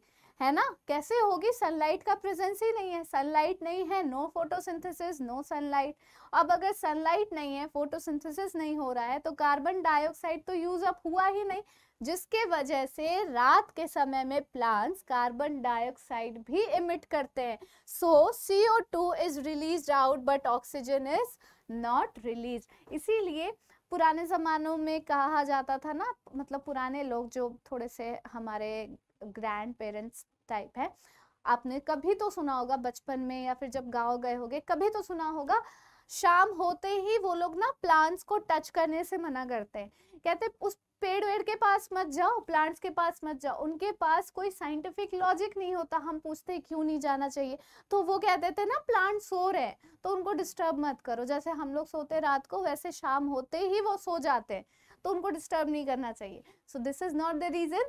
है ना कैसे होगी सनलाइट का प्रेजेंस ही नहीं है सनलाइट नहीं है नो फोटोसिंथेसिस नो सनलाइट अब अगर सनलाइट नहीं है फोटोसिंथेसिस नहीं हो रहा है तो कार्बन डाइऑक्साइड तो यूज अप हुआ ही नहीं जिसके वजह से रात के समय में प्लांट्स कार्बन डाइऑक्साइड भी इमिट करते हैं so C O two is release out but oxygen is not release इसीलिए पुराने ज़मानों में कहा जाता था ना मतलब पुराने लोग जो थोड़े से हमारे ग्रैंड पेरेंट्स टाइप है आपने कभी तो सुना होगा बचपन में या फिर जब गांव गए होंगे कभी तो सुना होगा शाम होते ही वो लोग ना प्लांट्स को टच करने से मना करते हैं कहते उस पेड़ वेड़ के पास मत जाओ प्लांट्स के पास मत जाओ उनके पास कोई साइंटिफिक लॉजिक नहीं होता हम पूछते क्यों नहीं जाना चाहिए तो वो कहते थे ना प्लांट सो रहे हैं तो उनको डिस्टर्ब मत करो जैसे हम लोग सोते रात को वैसे शाम होते ही वो सो जाते हैं तो उनको डिस्टर्ब नहीं करना चाहिए so this is not the reason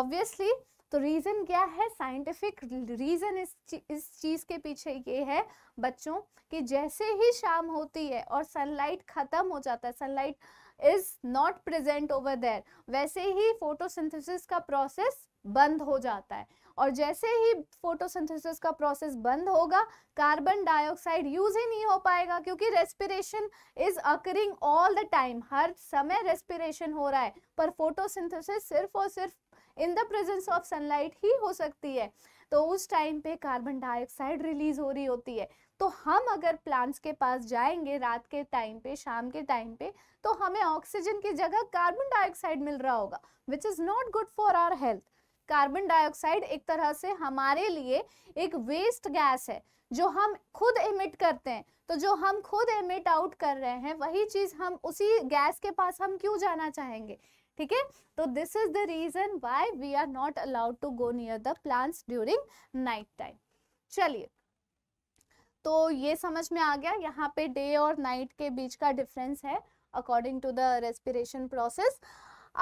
obviously तो रीज़न क्या है साइंटिफिक रीज़न इस ची, इस चीज़ के पीछे ये है बच्चों कि जैसे ही शाम होती है और सनलाइट ख़त्म हो जाता है sunlight is not present over there वैसे ही फोटोसिंथेसिस का प्रोसेस बंद हो जाता है और जैसे ही फोटोसिंथेसिस का प्रोसेस बंद होगा कार्बन डाइऑक्साइड यूज ही नहीं हो पाएगा क्योंकि respiration is occurring all the time हर समय रेस्पिरेशन हो रहा है पर फोटोसिंथेसिस सिर्फ और सिर्फ in the presence of sunlight ही हो सकती है तो उस टाइम पे कार्बन डाइऑक्साइड रिलीज हो रही होती है तो हम अगर प्लांट्स के पास जाएंगे रात के टाइम पे शाम के टाइम पे तो हमें ऑक्सीजन की जगह कार्बन डाइऑक्साइड मिल रहा होगा which is not good for our health carbon dioxide एक तरह से हमारे लिए एक वेस्ट गैस है जो हम खुद इमिट करते हैं तो जो हम खुद इमिट आउट कर रहे हैं वही चीज़ हम उसी गैस के पास हम क्यों जाना चाहेंगे ठीक है तो this is the reason why we are not allowed to go near the plants during night time चलिए तो ये समझ में आ गया यहाँ पे डे और नाइट के बीच का डिफरेंस है according to the respiration process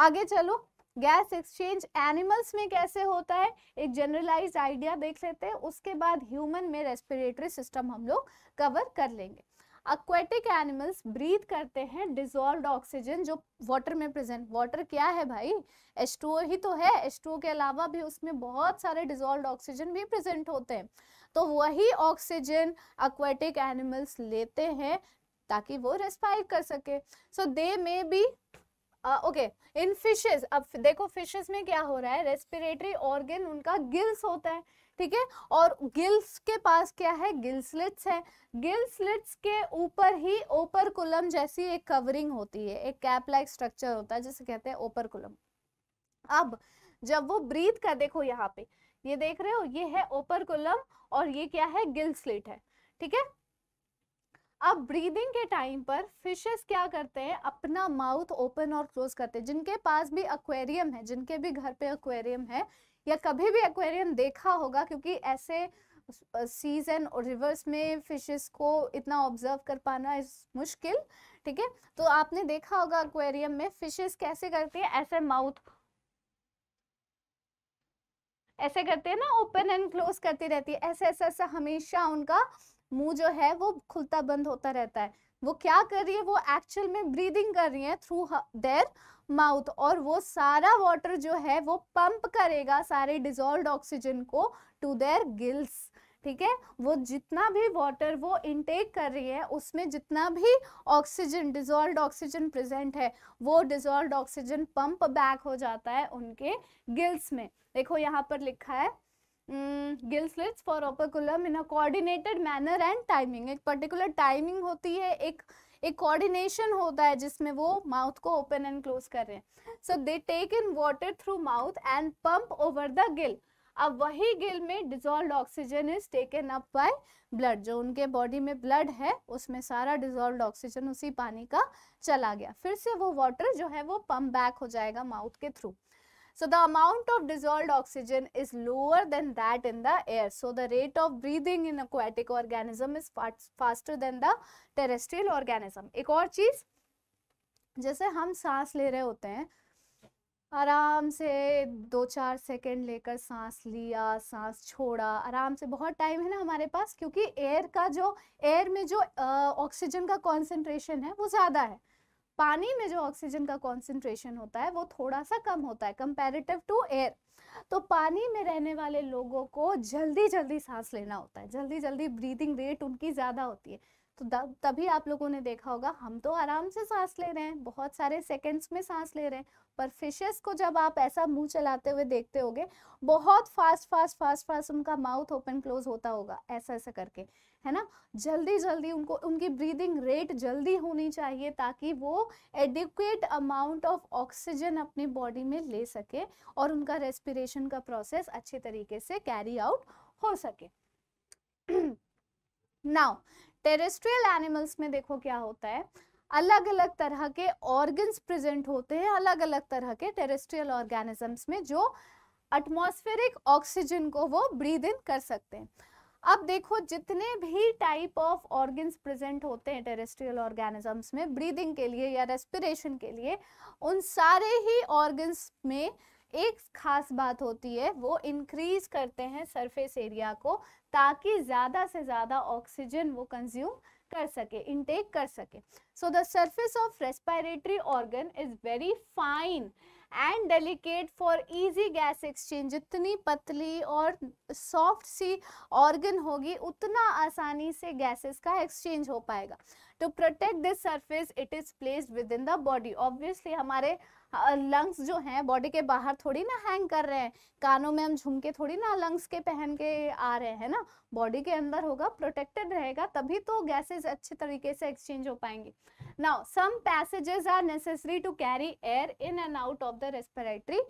आगे चलो गैस एक्सचेंज एनिमल्स में कैसे होता है एक जनरलाइज आइडिया देख लेते हैं उसके बाद ह्यूमन में रेस्पिरेटरी सिस्टम हम लोग कवर कर लेंगे अक्वेटिक एनिमल्स ब्रीथ करते हैं डिजोल्व ऑक्सीजन जो वाटर में प्रेजेंट वाटर क्या है भाई एच ही तो है एच के अलावा भी उसमें बहुत सारे डिजोल्व ऑक्सीजन भी प्रेजेंट होते हैं तो वही ऑक्सीजन अक्वेटिक एनिमल्स लेते हैं ताकि वो रेस्पायर कर सके so they may be okay in fishes अब देखो फिशेस में क्या हो रहा है रेस्पिरेटरी ऑर्गन उनका गिल्स होता है ठीक है और गिल्स के पास क्या है गिल्सलेट्स है गिल्सलेट्स के ऊपर ही ओपर कुलम जैसी एक कवरिंग होती है एक कैप लाइक स्ट्रक्चर होता है जिसे कहते हैं ओपर कुलम अब जब वो ब्रीथ कर देखो यहाँ पे ये देख रहे हो ये है ओपर कुलम और ये क्या है गिल्सलेट है ठीक है अब ब्रीदिंग के टाइम पर फिशेस क्या करते हैं अपना माउथ ओपन और क्लोज करते हैं जिनके पास भी एक्वेरियम है जिनके भी घर पे एक्वेरियम है या कभी भी एक्वेरियम देखा होगा क्योंकि ऐसे सीजन और रिवर्स में फिशेस को इतना ऑब्जर्व कर पाना मुश्किल ठीक है तो आपने देखा होगा एक्वेरियम में फिशेस कैसे करती है ऐसे माउथ ऐसे करते हैं ना ओपन एंड क्लोज करती रहती है ऐसे ऐसे ऐसा हमेशा उनका मुंह जो है वो खुलता बंद होता रहता है वो क्या कर रही है वो एक्चुअल में ब्रीदिंग कर रही है थ्रू देयर माउथ और वो सारा वाटर जो है वो पंप करेगा सारे डिजोल्व ऑक्सीजन को टू देयर गिल्स ठीक है वो जितना भी वाटर वो इनटेक कर रही है उसमें जितना भी ऑक्सीजन डिजोल्व ऑक्सीजन प्रेजेंट है वो डिजोल्व ऑक्सीजन पंप बैक हो जाता है उनके गिल्स में देखो यहाँ पर लिखा है gill slits for operculum in a coordinated manner and timing एक पर्टिकुलर टाइमिंग होती है एक एक कोऑर्डिनेशन होता है जिसमें वो माउथ को ओपन एंड क्लोज कर रहे हैं so they take in water through mouth and pump over the gill अब वही गिल में dissolve oxygen is taken up by blood जो उनके बॉडी में ब्लड है उसमें सारा डिजोल्व ऑक्सीजन उसी पानी का चला गया फिर से वो वाटर जो है वो पंप बैक हो जाएगा माउथ के through So the amount of dissolved oxygen is lower than that in the air. So the rate of breathing in aquatic organism is faster than the terrestrial organism. ek aur cheez jaise hum saans le rahe hote hain आराम से दो चार second लेकर सांस लिया सांस छोड़ा आराम से बहुत टाइम है ना हमारे पास क्योंकि एयर का जो एयर में जो ऑक्सीजन का कॉन्सेंट्रेशन है वो ज़्यादा है पानी में जो ऑक्सीजन का कॉन्सेंट्रेशन होता है वो थोड़ा सा कम होता है कंपेरेटिव टू एयर तो पानी में रहने वाले लोगों को जल्दी जल्दी सांस लेना होता है जल्दी जल्दी ब्रीदिंग रेट उनकी ज़्यादा होती है तो तभी आप लोगों ने देखा होगा हम तो आराम से सांस ले रहे हैं बहुत सारे सेकंड्स में सांस ले रहे हैं पर फिशेस को जब आप ऐसा मुंह चलाते हुए देखते होगे बहुत फास्ट फास्ट फास्ट फास्ट उनका माउथ ओपन क्लोज होता होगा ऐसा ऐसा करके है ना जल्दी जल्दी उनको उनकी ब्रीदिंग रेट जल्दी होनी चाहिए ताकि वो एडिक्वेट अमाउंट ऑफ ऑक्सीजन अपने बॉडी में ले सके और उनका रेस्पिरेशन का प्रोसेस अच्छे तरीके से कैरी आउट हो सके नाउ टेरेस्ट्रियल एनिमल्स में देखो क्या होता है अलग अलग तरह के ऑर्गन्स प्रेजेंट होते हैं अलग अलग तरह के टेरेस्ट्रियल ऑर्गेनिजम्स में जो एटमॉस्फेरिक ऑक्सीजन को वो ब्रीद इन कर सकते हैं अब देखो जितने भी टाइप ऑफ ऑर्गन्स प्रेजेंट होते हैं टेरेस्ट्रियल ऑर्गेनिजम्स में ब्रीदिंग के लिए या रेस्पिरेशन के लिए उन सारे ही ऑर्गन्स में एक खास बात होती है वो इंक्रीज करते हैं सरफेस एरिया को ताकि ज़्यादा से ज़्यादा ऑक्सीजन वो कंज्यूम कर सके इनटेक कर सके so the surface of respiratory organ is very fine and delicate for easy gas exchange जितनी पतली और सॉफ्ट सी ऑर्गन होगी उतना आसानी से गैसेस का एक्सचेंज हो पाएगा to protect this surface it is placed within the body obviously हमारे लंग्स जो हैं बॉडी के बाहर थोड़ी ना हैंग कर रहे हैं कानों में हम झुमके थोड़ी ना लंग्स के पहन के आ रहे हैं ना बॉडी के अंदर होगा प्रोटेक्टेड रहेगा तभी तो गैसेज अच्छे तरीके से एक्सचेंज हो पाएंगे now some passages are necessary to carry air in and out of the respiratory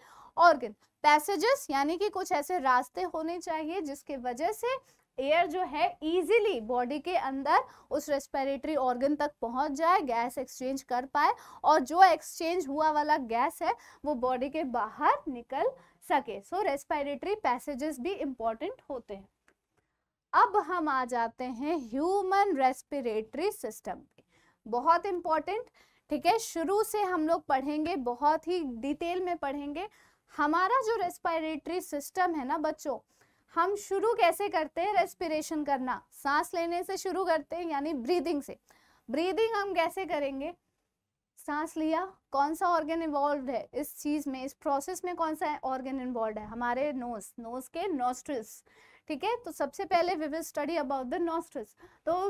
organ passages यानी कि कुछ ऐसे रास्ते होने चाहिए जिसके वजह से एयर जो है इजीली बॉडी के अंदर उस रेस्पिरेटरी ऑर्गन तक पहुंच जाए गैस एक्सचेंज कर पाए और जो एक्सचेंज हुआ वाला गैस है वो बॉडी के बाहर निकल सके सो रेस्पिरेटरी पैसेजेस भी इम्पॉर्टेंट होते हैं अब हम आ जाते हैं ह्यूमन रेस्पिरेटरी सिस्टम पे बहुत इम्पॉर्टेंट ठीक है शुरू से हम लोग पढ़ेंगे बहुत ही डिटेल में पढ़ेंगे हमारा जो रेस्पिरेटरी सिस्टम है ना बच्चों हम शुरू कैसे करते हैं रेस्पिरेशन करना सांस लेने से शुरू करते हैं यानी ब्रीदिंग से ब्रीदिंग हम कैसे करेंगे सांस लिया कौन सा ऑर्गन इन्वॉल्व है इस चीज़ में इस प्रोसेस में कौन सा ऑर्गन इन्वॉल्व है हमारे नोज नोज के नोस्ट्रिल्स ठीक है तो सबसे पहले we will study about the nostrils तो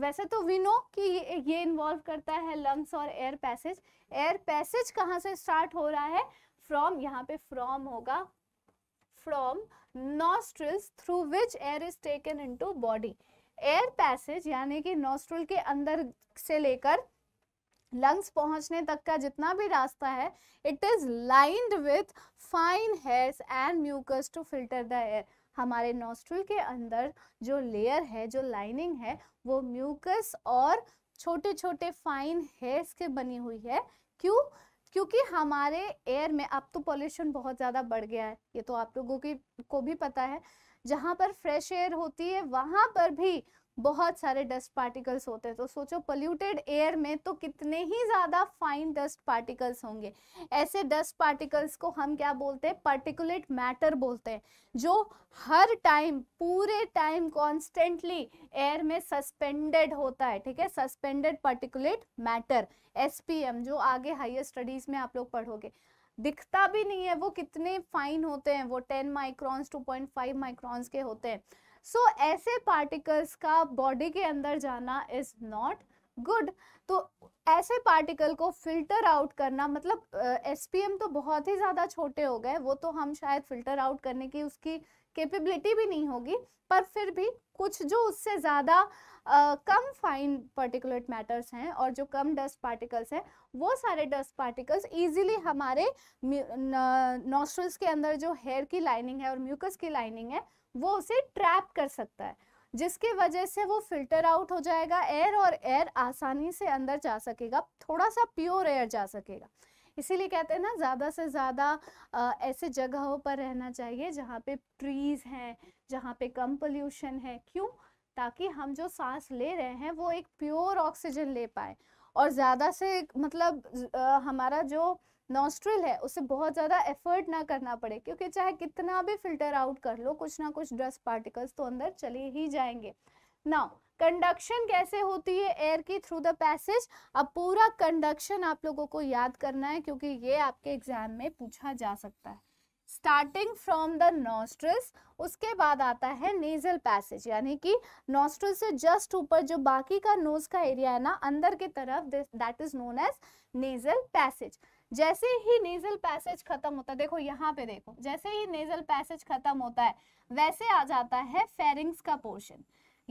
वैसे तो वी नो कि ये ये इन्वॉल्व करता है लंग्स और एयर पैसेज एयर पैसेज कहाँ से स्टार्ट हो रहा है फ्रॉम यहाँ पे फ्रॉम होगा from through which air is taken into body air passage यानी कि nostril के अंदर से लेकर लंग्स पहुंचने तक का जितना भी रास्ता है it is lined with fine hairs and mucus to filter the air हमारे नोस्ट्रल के अंदर जो लेयर है जो लाइनिंग है वो म्यूकस और छोटे छोटे फाइन हेयर्स के बनी हुई है क्यों क्योंकि हमारे एयर में अब तो पॉल्यूशन बहुत ज़्यादा बढ़ गया है ये तो आप लोगों की को भी पता है जहाँ पर फ्रेश एयर होती है वहाँ पर भी बहुत सारे डस्ट पार्टिकल्स होते हैं तो सोचो पोल्यूटेड एयर में तो कितने ही ज़्यादा फाइन डस्ट पार्टिकल्स होंगे ऐसे डस्ट पार्टिकल्स को हम क्या बोलते हैं पर्टिकुलेट मैटर बोलते हैं जो हर टाइम पूरे टाइम कॉन्स्टेंटली एयर में सस्पेंडेड होता है ठीक है सस्पेंडेड पर्टिकुलेट मैटर एस जो आगे हाइयर स्टडीज़ में आप लोग पढ़ोगे दिखता भी नहीं है वो कितने फाइन होते हैं वो ten microns to point five microns के होते हैं सो so, ऐसे पार्टिकल्स का बॉडी के अंदर जाना इज नॉट गुड तो ऐसे पार्टिकल को फिल्टर आउट करना मतलब एस uh, तो बहुत ही ज़्यादा छोटे हो गए वो तो हम शायद फिल्टर आउट करने की उसकी कैपेबिलिटी भी नहीं होगी पर फिर भी कुछ जो उससे ज़्यादा uh, कम फाइन पार्टिकुलेट मैटर्स हैं और जो कम डस्ट पार्टिकल्स हैं वो सारे डस्ट पार्टिकल्स इजीली हमारे नॉस्ट्रल्स के अंदर जो हेयर की लाइनिंग है और म्यूकस की लाइनिंग है वो उसे ट्रैप कर सकता है जिसके वजह से वो फिल्टर आउट हो जाएगा एयर और एयर आसानी से अंदर जा सकेगा थोड़ा सा प्योर एयर जा सकेगा इसीलिए कहते हैं ना ज़्यादा से ज़्यादा ऐसे जगहों पर रहना चाहिए जहाँ पे ट्रीज हैं जहाँ पे कम पोल्यूशन है क्यों ताकि हम जो सांस ले रहे हैं वो एक प्योर ऑक्सीजन ले पाए और ज़्यादा से मतलब आ, हमारा जो नॉस्ट्रल है उसे बहुत ज़्यादा एफर्ट ना करना पड़े क्योंकि चाहे कितना भी फिल्टर आउट कर लो कुछ ना कुछ डस्ट पार्टिकल्स तो अंदर चले ही जाएंगे नाउ कंडक्शन कैसे होती है एयर की थ्रू द पैसेज अब पूरा कंडक्शन आप लोगों को याद करना है क्योंकि ये आपके एग्जाम में पूछा जा सकता है स्टार्टिंग फ्रॉम द नोस्ट्रल्स उसके बाद आता है नेजल पैसेज यानी कि नोस्ट्रल से जस्ट ऊपर जो बाकी का नोज का एरिया है ना अंदर की तरफ that is known as nasal passage जैसे ही नेजल पैसेज खत्म होता है देखो यहाँ पे देखो जैसे ही नेजल पैसेज खत्म होता है वैसे आ जाता है फेरिंग्स का पोर्शन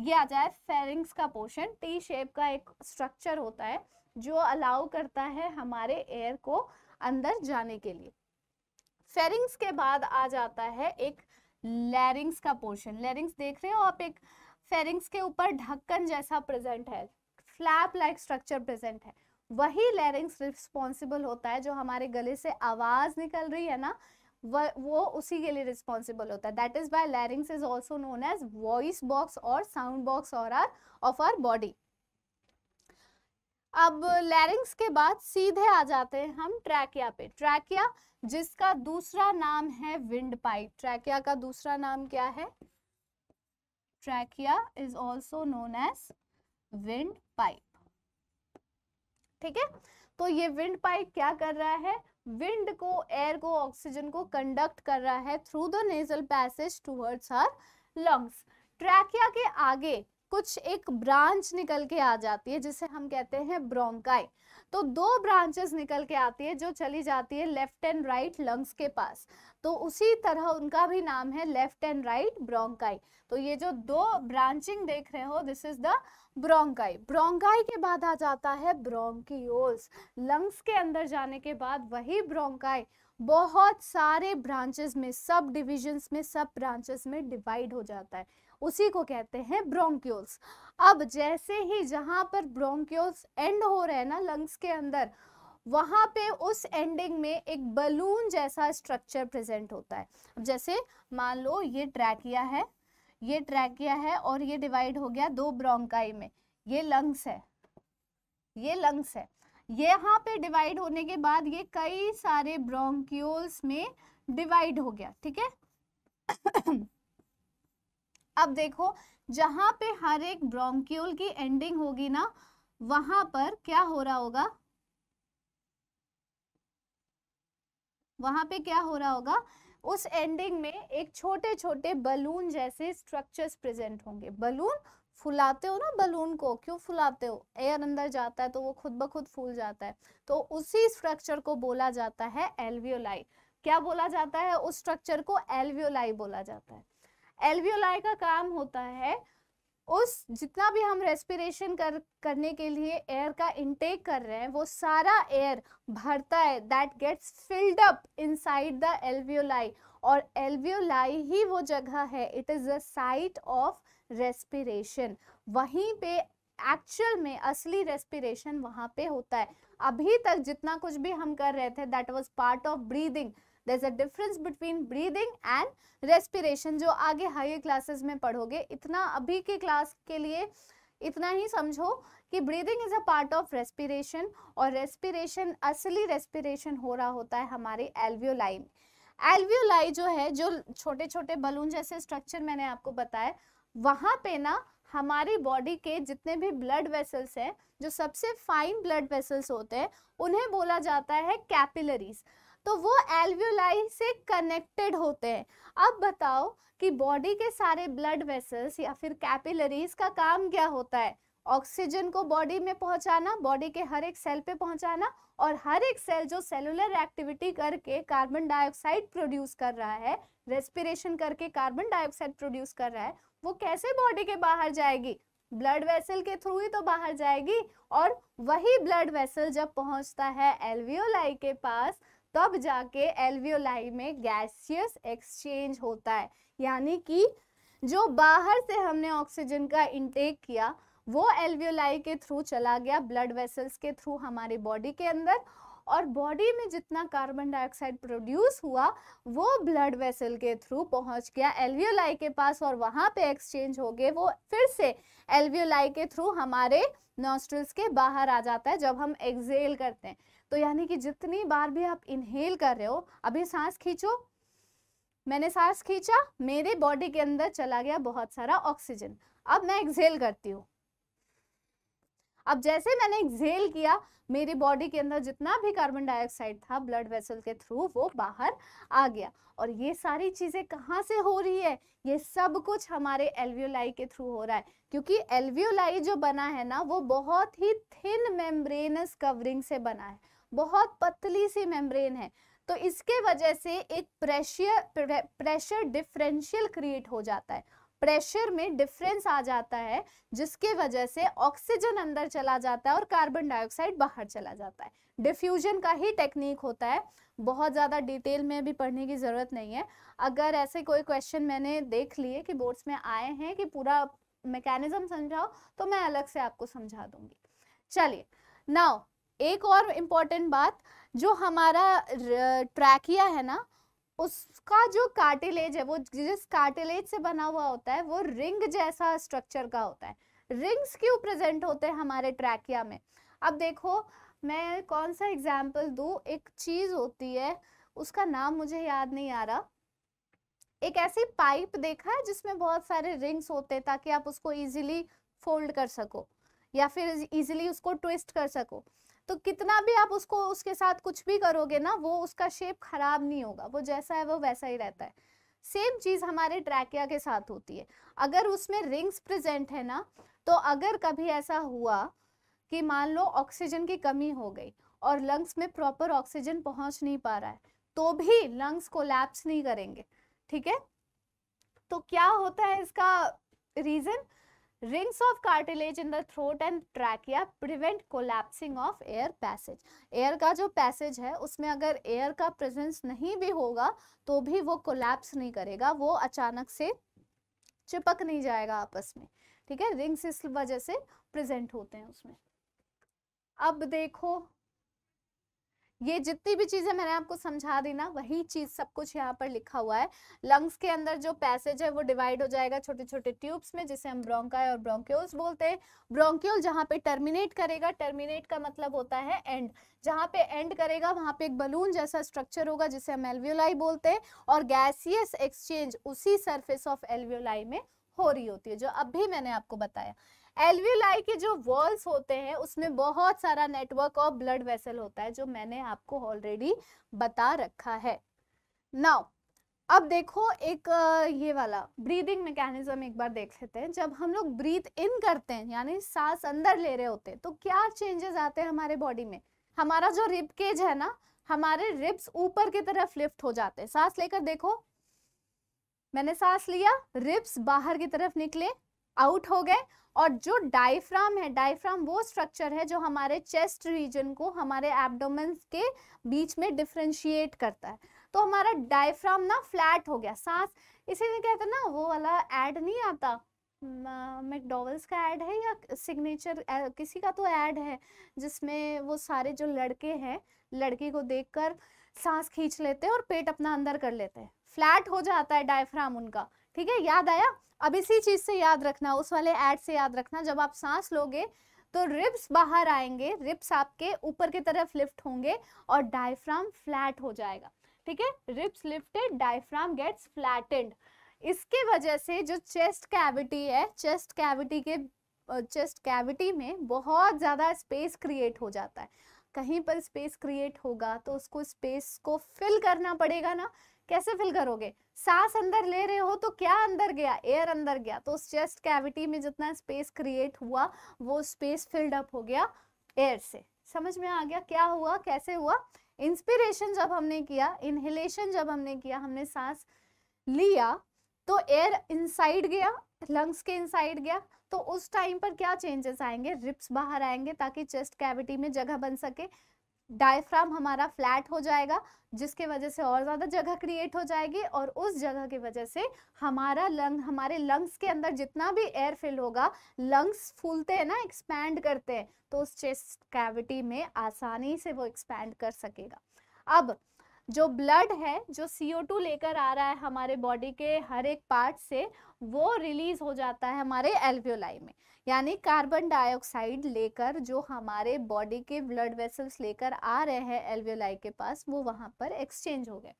ये आ जाए फेरिंग्स का पोर्शन टी शेप का एक स्ट्रक्चर होता है जो अलाउ करता है हमारे एयर को अंदर जाने के लिए फेरिंग्स के बाद आ जाता है एक लैरिंग्स का पोर्शन लैरिंग्स देख रहे हो आप एक फेरिंग्स के ऊपर ढक्कन जैसा प्रेजेंट है फ्लैप लाइक स्ट्रक्चर प्रेजेंट है वही लैरिंग्स रिस्पॉन्सिबल होता है जो हमारे गले से आवाज निकल रही है ना वह वो उसी के लिए रिस्पॉन्सिबल होता है that is by larynx is also known as voice box और साउंड बॉक्स और आर ऑफ आर बॉडी अब लैरिंग्स के बाद सीधे आ जाते हैं हम ट्रैकिया पे ट्रैकिया जिसका दूसरा नाम है विंड पाइप ट्रैकिया का दूसरा नाम क्या है trachea is also known as windpipe ठीक है तो ये विंड पाइप क्या कर रहा है विंड को एयर को ऑक्सीजन को कंडक्ट कर रहा है through the nasal passage towards our lungs trachea के आगे कुछ एक ब्रांच निकल के आ जाती है जिसे हम कहते हैं ब्रोंकाई तो दो ब्रांचेस निकल के आती है जो चली जाती है लेफ्ट एंड राइट लंग्स के पास तो उसी तरह उनका भी नाम है लेफ्ट एंड राइट ब्रोंकाई तो ये जो दो ब्रांचिंग देख रहे हो this is the bronchi bronchi के बाद आ जाता है ब्रोंकियोल्स लंग्स के अंदर जाने के बाद वही ब्रोंकाई बहुत सारे ब्रांचेस में सब डिविजन्स में सब ब्रांचेस में डिवाइड हो जाता है उसी को कहते हैं ब्रोंक्यूल्स अब जैसे ही जहां पर ब्रोंक्योल्स एंड हो रहे हैं ना लंग्स के अंदर वहां पे उस एंडिंग में एक बलून जैसा स्ट्रक्चर प्रेजेंट होता है अब जैसे मान लो ये ट्रैकिया है ये ट्रैकिया है और ये डिवाइड हो गया दो ब्रोंकाई में ये लंग्स है ये लंग्स है यहाँ पे डिवाइड होने के बाद ये कई सारे ब्रोंकियोल्स में डिवाइड हो गया ठीक है (coughs) अब देखो जहां पे हर एक ब्रोंक्यूल की एंडिंग होगी ना वहां पर क्या हो रहा होगा वहां पे क्या हो रहा होगा उस एंडिंग में एक छोटे छोटे बलून जैसे स्ट्रक्चर्स प्रेजेंट होंगे बलून फुलाते हो ना बलून को क्यों फुलाते हो एयर अंदर जाता है तो वो खुद ब खुद फूल जाता है तो उसी स्ट्रक्चर को बोला जाता है एल्वियोलाई क्या बोला जाता है उस स्ट्रक्चर को एल्वियोलाई बोला जाता है एल्वियोलाई का काम होता है उस जितना भी हम रेस्पिरेशन कर करने के लिए एयर का इनटेक कर रहे हैं वो सारा एयर भरता है that gets filled up inside the alveoli और एल्वियोलाई ही वो जगह है it is the site of respiration वहीं पे एक्चुअल में असली रेस्पिरेशन वहाँ पे होता है अभी तक जितना कुछ भी हम कर रहे थे that was part of breathing there is a difference between breathing and respiration जो आगे हाई क्लासेस में पढ़ोगे इतना अभी के क्लास के लिए इतना ही समझो कि breathing is a part of respiration और रेस्पिरेशन असली रेस्पिरेशन हो रहा होता है हमारे एल्वियोलाई में एल्वियोलाई जो है जो छोटे छोटे बलून जैसे स्ट्रक्चर मैंने आपको बताया वहाँ पे ना हमारी बॉडी के जितने भी ब्लड वेसल्स हैं जो सबसे फाइन ब्लड वेसल्स होते हैं उन्हें बोला जाता है कैपिलरीज तो वो एल्वियोलाई से कनेक्टेड होते हैं अब बताओ कि बॉडी के सारे ब्लड वेसल्स या फिर कैपिलरीज का काम क्या होता है ऑक्सीजन को बॉडी में पहुंचाना बॉडी के हर एक सेल पे पहुंचाना और हर एक सेल जो सेलुलर एक्टिविटी करके कार्बन डाइऑक्साइड प्रोड्यूस कर रहा है रेस्पिरेशन करके कार्बन डाइऑक्साइड प्रोड्यूस कर रहा है वो कैसे बॉडी के बाहर जाएगी ब्लड वेसल के थ्रू ही तो बाहर जाएगी और वही ब्लड वेसल जब पहुंचता है एल्वियोलाई के पास तब जाके एल्वियोलाई में गैसियस एक्सचेंज होता है यानी कि जो बाहर से हमने ऑक्सीजन का इंटेक किया वो एल्वियोलाई के थ्रू चला गया ब्लड वेसल्स के थ्रू हमारे बॉडी के अंदर और बॉडी में जितना कार्बन डाइऑक्साइड प्रोड्यूस हुआ वो ब्लड वेसल के थ्रू पहुंच गया एल्वियोलाई के पास और वहां पे एक्सचेंज हो गए वो फिर से एल्वियोलाई के थ्रू हमारे नॉस्ट्रल्स के बाहर आ जाता है जब हम एक्सेल करते हैं तो यानी कि जितनी बार भी आप इनहेल कर रहे हो अभी सांस खींचो मैंने सांस खींचा मेरे बॉडी के अंदर चला गया बहुत सारा ऑक्सीजन अब मैं एक्सेल करती हूँ अब जैसे मैंने एक्सेल किया मेरी बॉडी के अंदर जितना भी कार्बन डाइऑक्साइड था ब्लड वेसल के थ्रू वो बाहर आ गया और ये सारी चीज़ें कहाँ से हो रही है ये सब कुछ हमारे एल्वियोलाई के थ्रू हो रहा है क्योंकि एल्वियोलाई जो बना है ना वो बहुत ही थिन मेम्ब्रेनस कवरिंग से बना है बहुत पतली सी मेम्ब्रेन है तो इसके वजह से एक प्रेशर प्रेशर डिफरेंशियल क्रिएट हो जाता है प्रेशर में डिफरेंस आ जाता है जिसके वजह से ऑक्सीजन अंदर चला जाता है और कार्बन डाइऑक्साइड बाहर चला जाता है डिफ्यूजन का ही टेक्निक होता है बहुत ज़्यादा डिटेल में भी पढ़ने की ज़रूरत नहीं है अगर ऐसे कोई क्वेश्चन मैंने देख लिए कि बोर्ड्स में आए हैं कि पूरा मैकेनिज्म समझाओ तो मैं अलग से आपको समझा दूंगी चलिए नाउ एक और इम्पॉर्टेंट बात जो हमारा ट्रैकिया है ना उसका जो कार्टिलेज है वो जिस कार्टिलेज से बना हुआ होता है वो रिंग जैसा स्ट्रक्चर का होता है रिंग्स क्यों प्रेजेंट होते हैं हमारे ट्रैकिया में अब देखो मैं कौन सा एग्जाम्पल दू एक चीज़ होती है उसका नाम मुझे याद नहीं आ रहा एक ऐसी पाइप देखा है जिसमें बहुत सारे रिंग्स होते हैं ताकि आप उसको इजीली फोल्ड कर सको या फिर इजीली उसको ट्विस्ट कर सको तो कितना भी आप उसको उसके साथ कुछ भी करोगे ना वो उसका शेप खराब नहीं होगा वो जैसा है वो वैसा ही रहता है सेम चीज़ हमारे ट्रैकिया के साथ होती है अगर उसमें रिंग्स प्रेजेंट है ना तो अगर कभी ऐसा हुआ कि मान लो ऑक्सीजन की कमी हो गई और लंग्स में प्रॉपर ऑक्सीजन पहुंच नहीं पा रहा है तो भी लंग्स को नहीं करेंगे ठीक है तो क्या होता है इसका reason rings of cartilage in the throat and trachea prevent collapsing of air passage. Air का जो passage है उसमें अगर air का presence नहीं भी होगा तो भी वो collapse नहीं करेगा वो अचानक से चिपक नहीं जाएगा आपस में ठीक है रिंग्स इस वजह से प्रेजेंट होते हैं उसमें अब देखो ये जितनी भी चीज़ें मैंने आपको समझा दी ना वही चीज़ सब कुछ यहाँ पर लिखा हुआ है लंग्स के अंदर जो पैसेज है वो डिवाइड हो जाएगा छोटे छोटे ट्यूब्स में जिसे हम ब्रोंकाई और ब्रोंक्योल्स बोलते हैं ब्रोंक्योल जहाँ पे टर्मिनेट करेगा टर्मिनेट का मतलब होता है एंड जहाँ पे एंड करेगा वहां पे एक बलून जैसा स्ट्रक्चर होगा जिसे हम एल्वियोलाई बोलते हैं और गैसियस एक्सचेंज उसी सर्फेस ऑफ एल्वियोलाई में हो रही होती है जो अब भी मैंने आपको बताया एलवीलाई के जो वॉल्स होते हैं उसमें बहुत सारा नेटवर्क ऑफ ब्लड वेसल होता है जो मैंने आपको ऑलरेडी बता रखा है नाउ अब देखो एक ये वाला ब्रीदिंग मैकेनिज्म एक बार देख लेते हैं जब हम लोग ब्रीथ इन करते हैं यानी सांस अंदर ले रहे होते हैं तो क्या चेंजेस आते हैं हमारे बॉडी में हमारा जो रिब केज है ना हमारे रिब्स ऊपर की तरफ लिफ्ट हो जाते हैं सांस लेकर देखो मैंने सांस लिया रिब्स बाहर की तरफ निकले आउट हो गए और जो डायफ्राम है डायफ्राम वो स्ट्रक्चर है जो हमारे चेस्ट रीजन को हमारे एब्डोमेन के बीच में डिफ्रेंशिएट करता है तो हमारा डायफ्राम ना फ्लैट हो गया सांस इसीलिए कहते ना वो वाला एड नहीं आता मैकडोवल्स का ऐड है या सिग्नेचर किसी का तो ऐड है जिसमें वो सारे जो लड़के हैं लड़की को देखकर सांस खींच लेते हैं और पेट अपना अंदर कर लेते हैं फ्लैट हो जाता है डायफ्राम उनका ठीक है याद आया अब इसी चीज़ से याद रखना उस वाले एड से याद रखना जब आप सांस लोगे तो रिब्स बाहर आएंगे रिब्स आपके ऊपर की तरफ लिफ्ट होंगे और डायफ्राम फ्लैट हो जाएगा ठीक है ribs lifted diaphragm gets flattened इसके वजह से जो चेस्ट कैविटी है चेस्ट कैविटी के चेस्ट कैविटी में बहुत ज़्यादा स्पेस क्रिएट हो जाता है कहीं पर स्पेस क्रिएट होगा तो उसको स्पेस को फिल करना पड़ेगा ना कैसे फिल करोगे सांस अंदर ले रहे हो तो क्या अंदर गया एयर अंदर गया तो उस चेस्ट कैविटी में जितना स्पेस क्रिएट हुआ वो स्पेस फिल्ड अप हो गया एयर से समझ में आ गया क्या हुआ कैसे हुआ इंस्पिरेशन जब हमने किया इनहेलेशन जब हमने किया हमने सांस लिया तो एयर इनसाइड गया लंग्स के इनसाइड गया तो उस टाइम पर क्या चेंजेस आएंगे रिप्स बाहर आएंगे ताकि चेस्ट कैविटी में जगह बन सके डायफ्राम हमारा फ्लैट हो जाएगा जिसके वजह से और ज़्यादा जगह क्रिएट हो जाएगी और उस जगह की वजह से हमारा लंग हमारे लंग्स के अंदर जितना भी एयर फिल होगा लंग्स फूलते हैं ना एक्सपैंड करते हैं तो उस चेस्ट कैविटी में आसानी से वो एक्सपैंड कर सकेगा अब जो ब्लड है जो CO2 लेकर आ रहा है हमारे बॉडी के हर एक पार्ट से वो रिलीज हो जाता है हमारे एल्वियोलाई में यानी कार्बन डाइऑक्साइड लेकर जो हमारे बॉडी के ब्लड वेसल्स लेकर आ रहे हैं एल्वियोलाई के पास वो वहाँ पर एक्सचेंज हो गए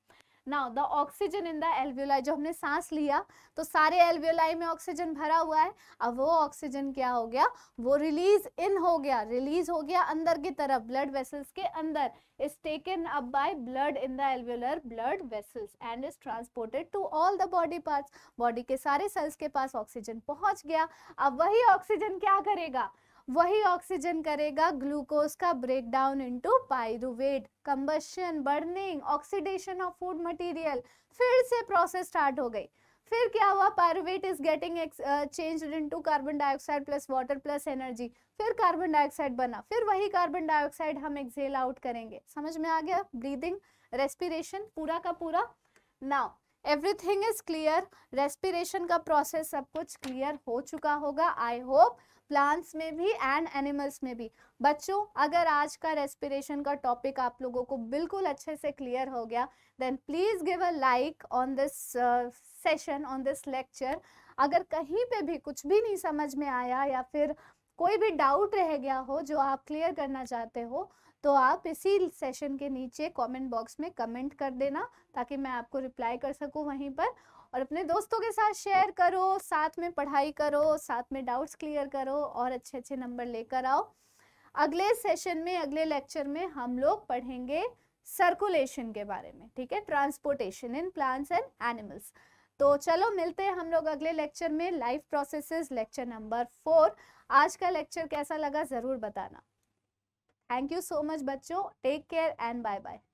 now the oxygen in the alveoli जो हमने सांस लिया तो सारे एल्वियोलाई में ऑक्सीजन भरा हुआ है अब वो ऑक्सीजन क्या हो गया वो रिलीज इन हो गया रिलीज हो गया अंदर की तरफ ब्लड वेसल्स के अंदर is taken up by blood in the alveolar blood vessels and is transported to all the body parts body के सारे सेल्स के पास ऑक्सीजन पहुंच गया अब वही ऑक्सीजन क्या करेगा वही ऑक्सीजन करेगा ग्लूकोज का break down into pyruvate combustion burning oxidation of food material फिर से प्रोसेस स्टार्ट हो गई फिर क्या हुआ pyruvate is getting change into carbon dioxide plus water plus energy फिर कार्बन डाइऑक्साइड बना फिर वही कार्बन डाइऑक्साइड हम एक्सेल आउट करेंगे समझ में आ गया ब्रीदिंग रेस्पिरेशन पूरा का पूरा now everything is clear respiration का प्रोसेस सब कुछ क्लियर हो चुका होगा आई होप प्लांट्स में भी एंड एनिमल्स में भी बच्चों अगर आज का रेस्पिरेशन का टॉपिक आप लोगों को बिल्कुल अच्छे से क्लियर हो गया then please give a like on this session on this lecture अगर कहीं पे भी कुछ भी नहीं समझ में आया या फिर कोई भी डाउट रह गया हो जो आप क्लियर करना चाहते हो तो आप इसी सेशन के नीचे कमेंट बॉक्स में कमेंट कर देना ताकि मैं आपको रिप्लाई कर सकूं वहीं पर और अपने दोस्तों के साथ शेयर करो साथ में पढ़ाई करो साथ में डाउट्स क्लियर करो और अच्छे अच्छे नंबर लेकर आओ अगले सेशन में अगले लेक्चर में हम लोग पढ़ेंगे सर्कुलेशन के बारे में ठीक है transportation in plants and animals तो चलो मिलते हैं हम लोग अगले लेक्चर में life processes lecture number four आज का लेक्चर कैसा लगा ज़रूर बताना थैंक यू सो मच बच्चों take care and bye bye